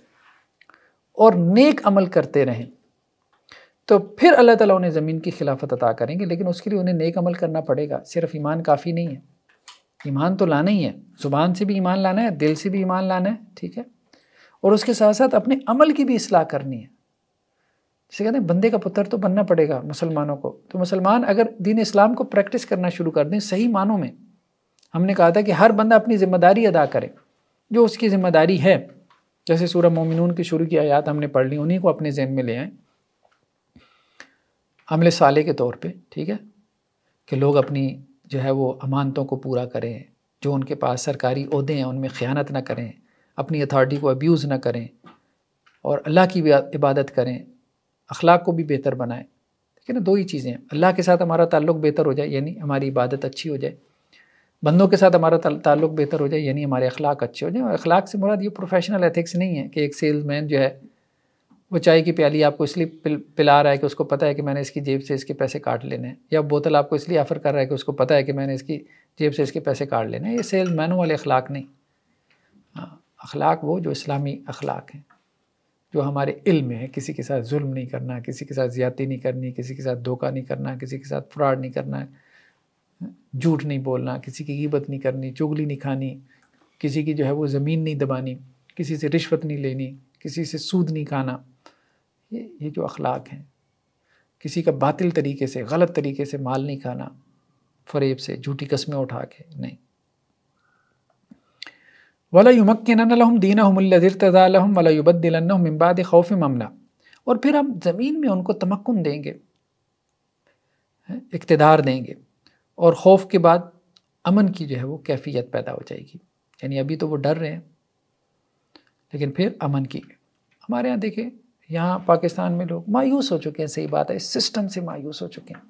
और नेक अमल करते रहें तो फिर अल्लाह ताला उन्हें ज़मीन की खिलाफत अता करेंगे लेकिन उसके लिए उन्हें नेक अमल करना पड़ेगा सिर्फ ईमान काफ़ी नहीं है ईमान तो लाना ही है ज़ुबान से भी ईमान लाना है दिल से भी ईमान लाना है ठीक है और उसके साथ साथ अपने अमल की भी असलाह करनी है जैसे कहते हैं बंदे का पुत्र तो बनना पड़ेगा मुसलमानों को तो मुसलमान अगर दीन इस्लाम को प्रैक्टिस करना शुरू कर दें सही मानों में हमने कहा था कि हर बंदा अपनी ज़िम्मेदारी अदा करे जो उसकी ज़िम्मेदारी है जैसे सूरह मोमिनून की शुरू की आयात हमने पढ़ ली उन्हीं को अपने जहन में ले आएँ अमल साले के तौर पे ठीक है कि लोग अपनी जो है वो अमानतों को पूरा करें जो उनके पास सरकारी अहदे हैं उनमें ख़यानत ना करें अपनी अथॉरिटी को अब्यूज़ ना करें और अल्लाह की भी इबादत करें अखलाक को भी बेहतर बनाएं ठीक है ना दो ही चीज़ें हैं अल्लाह के साथ हमारा ताल्लुक बेहतर हो जाए यानी हमारी इबादत अच्छी हो जाए बंदों के साथ हमारा ताल्लुक बेहतर हो जाए यानी हमारे अखलाक अच्छे हो जाए और अखलाक से मुराद ये प्रोफेशनल एथिक्स नहीं है कि एक सेल्समैन जो है वो चाय की प्याली आपको इसलिए पिल, पिला रहा है कि उसको पता है कि मैंने इसकी जेब से इसके पैसे काट लेने हैं या बोतल आपको इसलिए ऑफ़र कर रहा है कि उसको पता है कि मैंने इसकी जेब से इसके पैसे काट लेने हैं ये सेल्स मैनू वाले अखलाक नहीं हाँ, अखलाक वो जो इस्लामी अखलाक हैं जो हमारे इल्म है किसी के साथ जुल्म नहीं करना किसी के साथ ज़्यादती नहीं करनी किसी के साथ धोखा नहीं करना किसी के साथ फ्रॉड नहीं करना झूठ नहीं बोलना किसी की गिबत नहीं करनी चुगली नहीं खानी किसी की जो है वो ज़मीन नहीं दबानी किसी से रिश्वत नहीं लेनी किसी से सूद नहीं खाना ये ये जो अखलाक हैं किसी का बातिल तरीके से गलत तरीके से माल नहीं खाना फरेब से झूठी कस्में उठा के नहीं वला युमक्न दीन हमज़रतम वला इम्बाद खौफ ममना और फिर हम ज़मीन में उनको तमक्न देंगे इकतदार देंगे और खौफ के बाद अमन की जो है वो कैफियत पैदा हो जाएगी यानी अभी तो वो डर रहे हैं लेकिन फिर अमन की हमारे यहाँ देखें यहाँ पाकिस्तान में लोग मायूस हो चुके हैं सही बात है इस सिस्टम से मायूस हो चुके हैं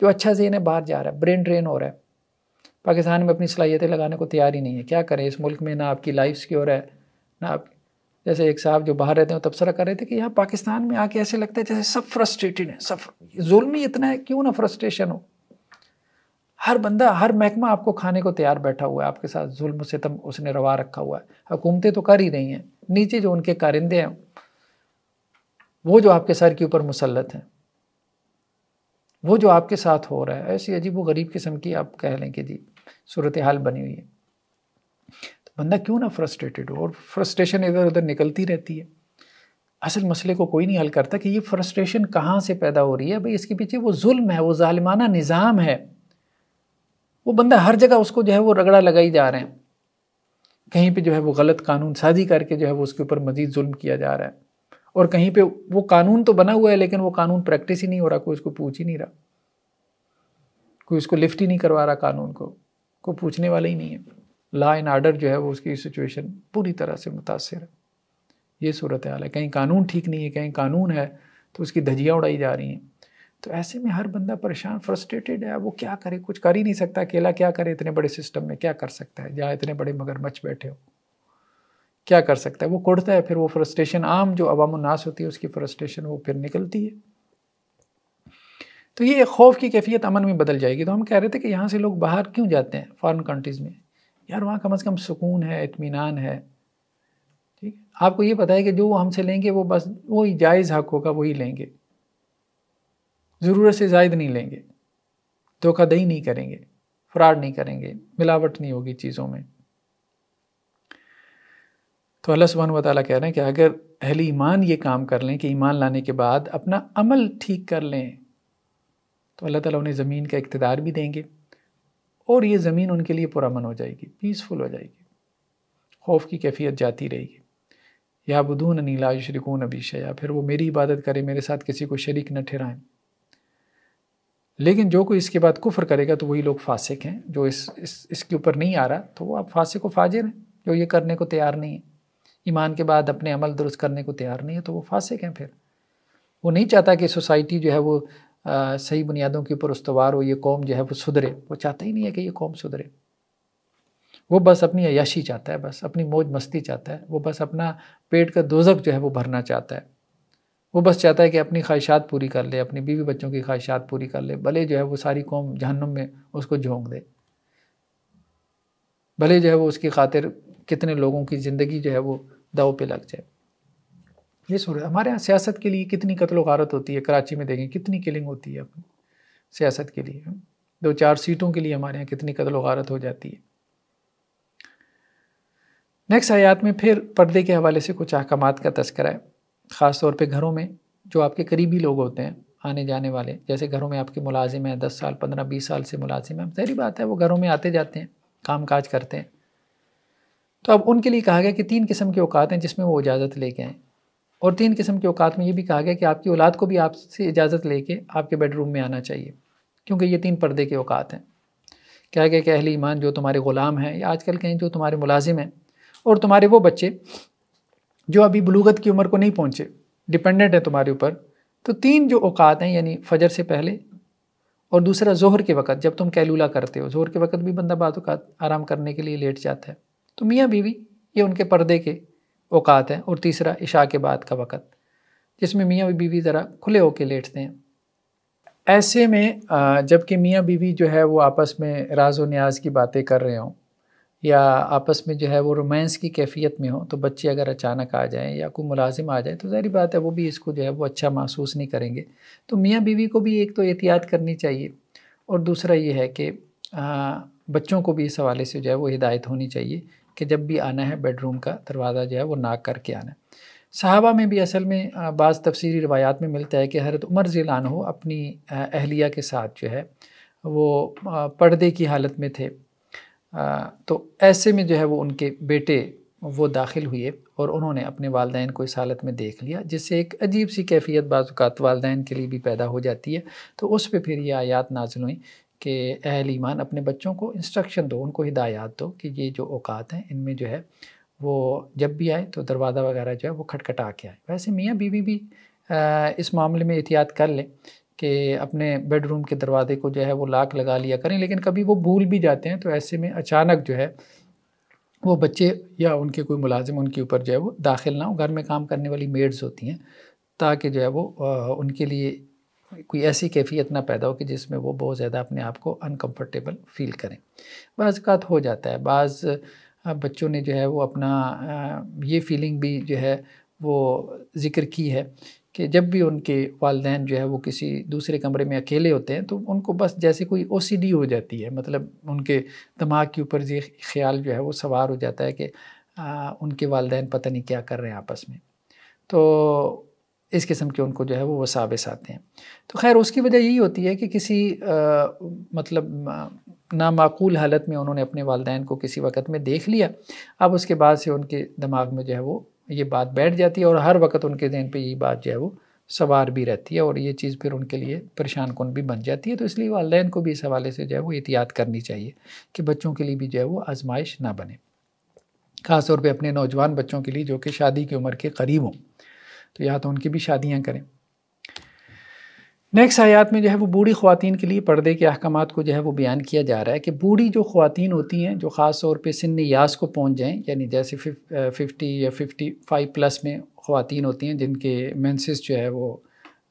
जो अच्छा जेन है बाहर जा रहा है ब्रेन ड्रेन हो रहा है पाकिस्तान में अपनी सलाहियतें लगाने को तैयार ही नहीं है क्या करें इस मुल्क में ना आपकी लाइफ सिक्योर है ना आप जैसे एक साहब जो बाहर रहते हैं तबसरा कर रहे थे कि यहाँ पाकिस्तान में आके ऐसे लगता है जैसे सब फ्रस्ट्रेटेड हैं सब जुल्म ही इतना है क्यों ना फ्रस्ट्रेशन हो हर बंदा हर महकमा आपको खाने को तैयार बैठा हुआ है आपके साथ जुल्म सितम उसने रवा रखा हुआ है हुकूमतें तो कर ही रही हैं नीचे जो उनके कारिंदे हैं वो जो आपके सर के ऊपर मुसलत हैं वो जो आपके साथ हो रहा है ऐसी अजीब गरीब किस्म की आप कह लें कि जी सूरत हाल बनी हुई है तो बंदा क्यों ना फ्रस्ट्रेटेड हो और फ्रस्ट्रेशन इधर उधर निकलती रहती है असल मसले को कोई नहीं हल करता कि ये फ्रस्ट्रेशन कहाँ से पैदा हो रही है भाई इसके पीछे वो जुल्म है वो ालिमाना निज़ाम है वो बंदा हर जगह उसको जो है वो रगड़ा लगाई जा रहे हैं कहीं पे जो है वो गलत कानून साजी करके जो है वो उसके ऊपर मज़ीद जुल्म किया जा रहा है और कहीं पे वो कानून तो बना हुआ है लेकिन वो कानून प्रैक्टिस ही नहीं हो रहा कोई उसको पूछ ही नहीं रहा कोई उसको लिफ्ट ही नहीं करवा रहा कानून को को पूछने वाला ही नहीं है लॉ एंड आर्डर जो है वो उसकी सिचुएशन पूरी तरह से मुतासर है ये सूरत हाल है कहीं कानून ठीक नहीं है कहीं कानून है तो उसकी धजियाँ उड़ाई जा रही हैं तो ऐसे में हर बंदा परेशान फ्रस्ट्रेटेड है वो क्या करे कुछ कर ही नहीं सकता अकेला क्या करे इतने बड़े सिस्टम में क्या कर सकता है जहाँ इतने बड़े मगरमच्छ बैठे हो क्या कर सकता है वो कुड़ता है फिर वो फ्रस्ट्रेशन आम जो अवामनास होती है उसकी फ्रस्ट्रेशन वो फिर निकलती है तो ये खौफ की कैफियत अमन में बदल जाएगी तो हम कह रहे थे कि यहाँ से लोग बाहर क्यों जाते हैं फॉरेन कंट्रीज़ में यार वहाँ कम अज़ कम सुकून है इतमान है ठीक आपको ये पता है कि जो हमसे लेंगे वो बस वही जायज़ हक होगा वही लेंगे ज़रूरत से जायद नहीं लेंगे धोखादही नहीं करेंगे फ्रॉड नहीं करेंगे मिलावट नहीं होगी चीज़ों में तो अल्लाह सुबहान वाली कह रहे हैं कि अगर अहल ईमान ये काम कर लें कि ईमान लाने के बाद अपना अमल ठीक कर लें तो अल्लाह ताला उन्हें ज़मीन का इकतदार भी देंगे और ये ज़मीन उनके लिए पुरमन हो जाएगी पीसफुल हो जाएगी खौफ की कैफियत जाती रहेगी या बदून नीला शरिकून अबीशा या फिर वो मेरी इबादत करे मेरे साथ किसी को शरीक न ठहराएं लेकिन जो कोई इसके बाद कुफर करेगा तो वही लोग फासिक हैं जो इस, इस इसके ऊपर नहीं आ रहा तो वो आप फासिक व फाजिर हैं जो ये करने को तैयार नहीं है ईमान के बाद अपने अमल दुरुस्त करने को तैयार नहीं है तो वो फासिक हैं फिर वो नहीं चाहता कि सोसाइटी जो है वो आ, सही बुनियादों के ऊपर उसवार हो ये कौम जो है वो सुधरे वो चाहता ही नहीं है कि ये कौम सुधरे वो बस अपनी अयाशी चाहता है बस अपनी मौज मस्ती चाहता है वो बस अपना पेट का दोजक जो है वो भरना चाहता है वो बस चाहता है कि अपनी ख्वाहिशात पूरी कर ले अपनी बीवी बच्चों की ख्वाहिशात पूरी कर ले भले जो है वो सारी कौम जहन्नुम में उसको झोंक दे भले जो है वो उसकी खातिर कितने लोगों की ज़िंदगी जो है वो दाव पे लग जाए ये सूरत हमारे यहाँ सियासत के लिए कितनी कत्लो गारत होती है कराची में देखें कितनी किलिंग होती है अपनी सियासत के लिए दो चार सीटों के लिए हमारे यहाँ कितनी कत्लो गारत हो जाती है नेक्स्ट आयात में फिर पर्दे के हवाले से कुछ अहकाम का तस्करा है ख़ास तौर पर घरों में जो आपके करीबी लोग होते हैं आने जाने वाले जैसे घरों में आपके मुलाजिम हैं दस साल पंद्रह बीस साल से मुलाजिम हैं जहरी बात है वो घरों में आते जाते हैं काम काज करते हैं तो अब उनके लिए कहा गया कि तीन किस्म के औकात हैं जिसमें वो इजाज़त लेके आएँ और तीन किस्म के औकात में ये भी कहा गया कि आपकी औलाद को भी आपसे इजाज़त लेके आपके बेडरूम में आना चाहिए क्योंकि ये तीन पर्दे के औकात हैं क्या क्या कि अहल ईमान जो तुम्हारे ग़ुलाम हैं या आजकल कहें जो तुम्हारे मुलाजिम हैं और तुम्हारे वो बच्चे जो अभी बलूगत की उम्र को नहीं पहुँचे डिपेंडेंट हैं तुम्हारे ऊपर तो तीन जो औकात हैं यानी फजर से पहले और दूसरा जोहर के वक़्त जब तुम कैलूला करते हो जोहर के वक़्त भी बंदा बात आराम करने के लिए लेट जाता है तो मियाँ बीवी ये उनके पर्दे के औकात हैं और तीसरा इशा के बाद का वक़्त जिसमें मियाँ बीवी ज़रा खुले होके लेटते हैं ऐसे में जबकि मियाँ बीवी जो है वो आपस में राज व न्याज की बातें कर रहे हों या आपस में जो है वो रोमांस की कैफियत में हो तो बच्चे अगर अचानक आ जाएं या कोई मुलाजिम आ जाए तो ज़ाहिर बात है वो भी इसको जो है वो अच्छा महसूस नहीं करेंगे तो मियाँ बीवी को भी एक तो एहतियात करनी चाहिए और दूसरा ये है कि बच्चों को भी इस हवाले से जो है वो हिदायत होनी चाहिए कि जब भी आना है बेडरूम का दरवाज़ा जो है वो नाक करके आना है सहाबा में भी असल में बाज़ तफसीरी रवायात में मिलता है कि हरत उमर ज़िलान हो अपनी अहलिया के साथ जो है वो पर्दे की हालत में थे तो ऐसे में जो है वो उनके बेटे वो दाखिल हुए और उन्होंने अपने वालदेन को इस हालत में देख लिया जिससे एक अजीब सी कैफियत बाज़ात वालदेन के लिए भी पैदा हो जाती है तो उस पर फिर ये आयात नाजिल हुई कि अहल ईमान अपने बच्चों को इंस्ट्रक्शन दो उनको हिदायत दो कि ये जो औकात हैं इनमें जो है वो जब भी आए तो दरवाज़ा वगैरह जो है वो खटखटा के आए वैसे मियाँ बीवी भी इस मामले में एहतियात कर लें कि अपने बेडरूम के दरवाज़े को जो है वो लाक लगा लिया करें लेकिन कभी वो भूल भी जाते हैं तो ऐसे में अचानक जो है वो बच्चे या उनके कोई मुलाजिम उनके ऊपर जो है वो दाखिल ना हो घर में काम करने वाली मेड्स होती हैं ताकि जो है वो उनके लिए कोई ऐसी कैफियत ना पैदा हो कि जिसमें वो बहुत ज़्यादा अपने आप को अनकम्फर्टेबल फील करें बाज़ात तो हो जाता है बाज़ बच्चों ने जो है वो अपना ये फीलिंग भी जो है वो ज़िक्र की है कि जब भी उनके वालदेन जो है वो किसी दूसरे कमरे में अकेले होते हैं तो उनको बस जैसे कोई ओ हो जाती है मतलब उनके दिमाग के ऊपर ये ख्याल जो है वो सवार हो जाता है कि आ, उनके वालदेन पता नहीं क्या कर रहे हैं आपस में तो इस किस्म के उनको जो है वो वसाविस आते हैं तो खैर उसकी वजह यही होती है कि किसी आ, मतलब नामाकूल हालत में उन्होंने अपने वालदेन को किसी वक्त में देख लिया अब उसके बाद से उनके दिमाग में जो है वो ये बात बैठ जाती है और हर वक्त उनके जहन पर यही बात जो है वो सवार भी रहती है और ये चीज़ फिर उनके लिए परेशान कौन भी बन जाती है तो इसलिए वालदेन को भी इस हवाले से जो है वो एहतियात करनी चाहिए कि बच्चों के लिए भी जो है वो आजमाइश ना बने ख़ासतौर पर अपने नौजवान बच्चों के लिए जो कि शादी की उम्र के करीब हों तो या तो उनकी भी शादियाँ करें नेक्स्ट आयात में जो है वो बूढ़ी खुवान के लिए पर्दे के अहकाम को जो है वो बयान किया जा रहा है कि बूढ़ी जो खुवान होती हैं जो ख़ास तौर पर सिन यास को पहुँच जाएँ यानी जैसे फिफ्टी या फिफ्टी फाइव प्लस में खुवान होती हैं जिनके मैंसिस जो है वो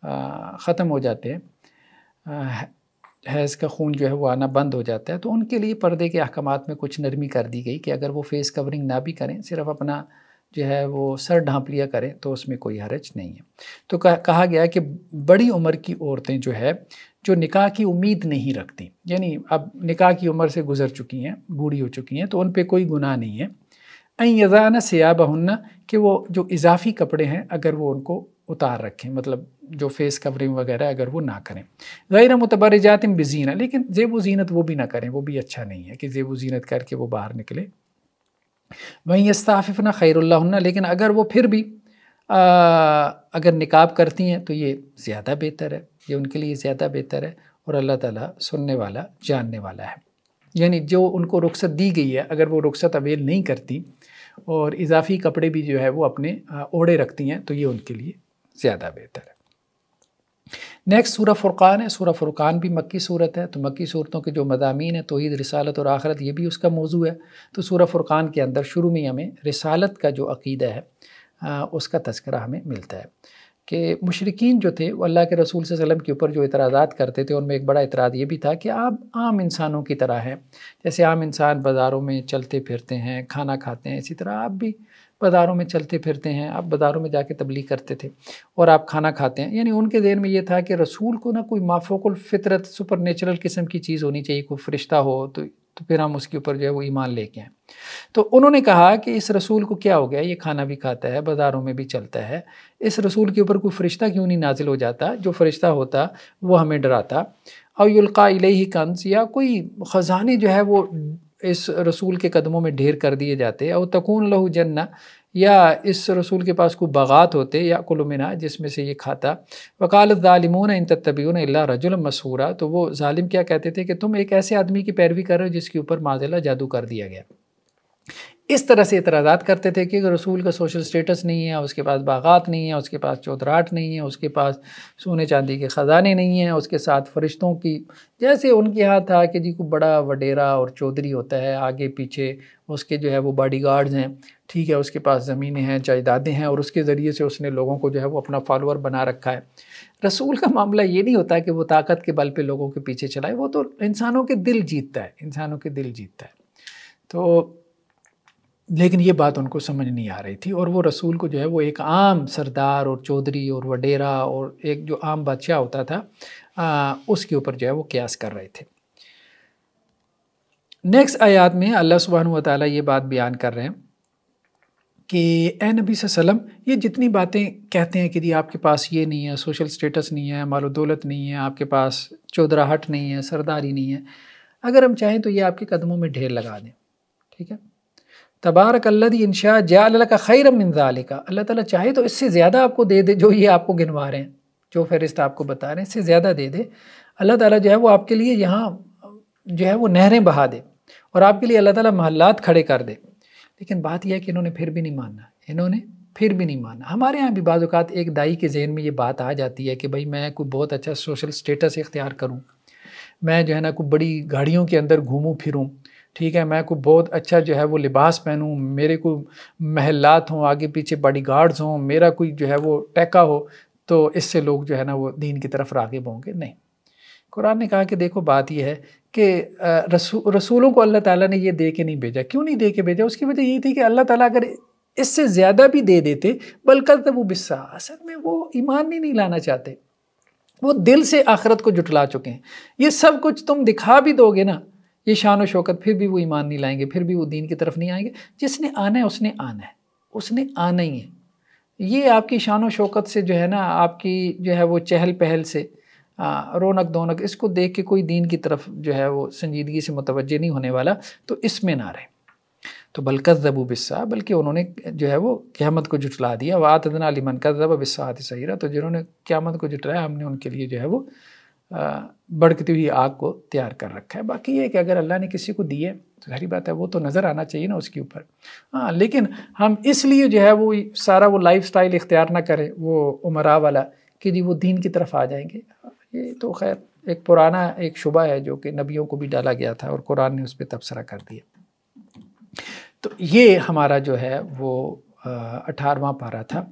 ख़त्म हो जाते हैं हैज़ का खून जो है वो आना बंद हो जाता है तो उनके लिए पर्दे के अहकाम में कुछ नरमी कर दी गई कि अगर वो फेस कवरिंग ना भी करें सिर्फ अपना जो है वो सर ढांप लिया करें तो उसमें कोई हरज नहीं है तो कहा गया कि बड़ी उम्र की औरतें जो है जो निकाह की उम्मीद नहीं रखती यानी अब निकाह की उम्र से गुजर चुकी हैं बूढ़ी हो चुकी हैं तो उन पर कोई गुनाह नहीं है अयजाना सयाबहन्ना कि वो जो इजाफी कपड़े हैं अगर वो उनको उतार रखें मतलब जो फेस कवरिंग वगैरह अगर वो ना करें गैर मुतबर जातिम बजीना लेकिन जेब व जीनत वो भी ना करें वो भी अच्छा नहीं है कि जेब व जीनत करके वो बाहर निकले वहीं यस्ताफ़ना खैरुल्ला लेकिन अगर वो फिर भी आ, अगर निकाब करती हैं तो ये ज़्यादा बेहतर है ये उनके लिए ज़्यादा बेहतर है और अल्लाह ताला सुनने वाला जानने वाला है यानी जो उनको रुख्सत दी गई है अगर वो रुख्सत अवेल नहीं करती और इजाफी कपड़े भी जो है वो अपने ओढ़े रखती हैं तो ये उनके लिए ज़्यादा बेहतर है नेक्स्ट सूरह फ़ुरक़ान है सूरह फ़ुरक़ान भी मक्की सूरत है तो मक्की सूरतों के जो मजामी है तोहद रसालत और आखरत ये भी उसका मौजू है तो सूरह फ़ुरक़ान के अंदर शुरू में हमें रसालत का जो अकीदा है आ, उसका तस्करा हमें मिलता है कि मशरकिन जो थे वो अल्लाह के रसूल वसम के ऊपर जो इतराज़ात करते थे उनमें एक बड़ा इतराज़ ये भी था कि आप आम इंसानों की तरह हैं जैसे आम इंसान बाज़ारों में चलते फिरते हैं खाना खाते हैं इसी तरह आप भी बाज़ारों में चलते फिरते हैं आप बाज़ारों में जाके तबलीग करते थे और आप खाना खाते हैं यानी उनके देर में ये था कि रसूल को ना कोई माफोकुल फितरत सुपर नेचुरल किस्म की चीज़ होनी चाहिए कोई फरिश्ता हो तो तो फिर हम उसके ऊपर जो है वो ईमान लेके आए तो उन्होंने कहा कि इस रसूल को क्या हो गया ये खाना भी खाता है बाज़ारों में भी चलता है इस रसूल के ऊपर कोई फ़रिश्ता क्यों नहीं नाजिल हो जाता जो फ़रिश्ता होता वो हमें डराता और युल्का ही कंस या कोई ख़जाने जो है वो इस रसूल के कदमों में ढेर कर दिए जाते और तकून लहू जन्ना या इस रसूल के पास कोई बागात होते या कुलमिना जिसमें से ये खाता वकालत ालिमून इन तबियों अल्ला रजुल मसूरा तो वो ालिम क्या कहते थे कि तुम एक ऐसे आदमी की पैरवी कर रहे हो जिसके ऊपर माजिला जादू कर दिया गया इस तरह से इतराज़ात करते थे कि रसूल का सोशल स्टेटस नहीं है उसके पास बागात नहीं है उसके पास चौधराट नहीं है उसके पास सोने चांदी के ख़जाने नहीं हैं उसके साथ फरिश्तों की जैसे उनके यहाँ था कि जी को बड़ा वडेरा और चौधरी होता है आगे पीछे उसके जो है वो बॉडी गार्ड्स हैं ठीक है उसके पास ज़मीनें हैं जायदादें हैं और उसके ज़रिए से उसने लोगों को जो है वो अपना फॉलोअर बना रखा है रसूल का मामला ये नहीं होता कि वो ताकत के बल पर लोगों के पीछे चलाए वो तो इंसानों के दिल जीतता है इंसानों के दिल जीतता है तो लेकिन ये बात उनको समझ नहीं आ रही थी और वो रसूल को जो है वो एक आम सरदार और चौधरी और वडेरा और एक जो आम बादशाह होता था आ, उसके ऊपर जो है वो क्यास कर रहे थे नेक्स्ट आयात में अल्लाह सुबहान ताली ये बात बयान कर रहे हैं कि ए नबी सलम ये जितनी बातें कहते हैं कि जी आपके पास ये नहीं है सोशल स्टेटस नहीं है मालो दौलत नहीं है आपके पास चौधराहट नहीं है सरदारी नहीं है अगर हम चाहें तो ये आपके कदमों में ढेर लगा दें ठीक है तबारक तबारकल्लदी इनशा जया का खैर मिनजालिका अल्लाह ताला चाहे तो इससे ज़्यादा आपको दे दे जो ये आपको गिनवा रहे हैं जो फहरिस्त आपको बता रहे हैं इससे ज़्यादा दे दे अल्लाह ताला जो है वो आपके लिए यहाँ जो है वो नहरें बहा दे और आपके लिए अल्लाह ताला महल्लात खड़े कर दे लेकिन बात यह है कि इन्होंने फिर भी नहीं मानना इन्होंने फिर भी नहीं माना हमारे यहाँ भी बाज़ात एक दाई के जहन में ये बात आ जाती है कि भाई मैं कोई बहुत अच्छा सोशल स्टेटस इख्तियार करूँ मैं जो है ना कोई बड़ी गाड़ियों के अंदर घूमूँ फिरूँ ठीक है मैं को बहुत अच्छा जो है वो लिबास पहनूँ मेरे को महलात हों आगे पीछे बॉडी गार्ड्स हों मेरा कोई जो है वो टैका हो तो इससे लोग जो है ना वो दीन की तरफ रागिब होंगे नहीं कुरान ने कहा कि देखो बात यह है कि रसू रसूलों को अल्लाह ताला ने ये दे के नहीं भेजा क्यों नहीं दे के भेजा उसकी वजह यही थी कि अल्लाह ताला अगर इससे ज़्यादा भी दे देते बल्कि तब वो बिस्सा असल में वो ईमान ही नहीं लाना चाहते वो दिल से आखरत को जुटला चुके हैं ये सब कुछ तुम दिखा भी दोगे ना ये शान और शौकत फिर भी वो ईमान नहीं लाएंगे फिर भी वो दीन की तरफ नहीं आएंगे जिसने आना है उसने आना है उसने आना ही है ये आपकी शान व शौकत से जो है ना आपकी जो है वो चहल पहल से रौनक दौनक इसको देख के कोई दीन की तरफ जो है वो संजीदगी से मुतवजह नहीं होने वाला तो इसमें ना रहे तो बलकत जबू बिस्सा बल्कि उन्होंने जो है वो क्यामत को जुटला दिया वातदना मन का जब बिस्सा सही रहा तो जिन्होंने क्यामत को जुटलाया हमने उनके लिए जो है वो बढ़ती हुई आग को तैयार कर रखा है बाकी ये कि अगर अल्लाह ने किसी को दिए तो सारी बात है वो तो नज़र आना चाहिए ना उसके ऊपर हाँ लेकिन हम इसलिए जो है वो सारा वो लाइफ स्टाइल इख्तियार ना करें वो उमरा वाला कि जी वो दीन की तरफ आ जाएंगे ये तो खैर एक पुराना एक शुबा है जो कि नबियों को भी डाला गया था और कुरान ने उस पर तबसरा कर दिया तो ये हमारा जो है वो अठारवा पारा था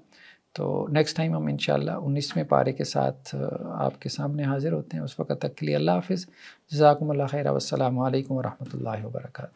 तो नेक्स्ट टाइम हम इनशाला उन्नीसवें पारे के साथ आपके सामने हाज़िर होते हैं उस वक्त तक के लिए अल्लाह हाफ़ जजाकम्ला खैर वसलम वरहमल वर्का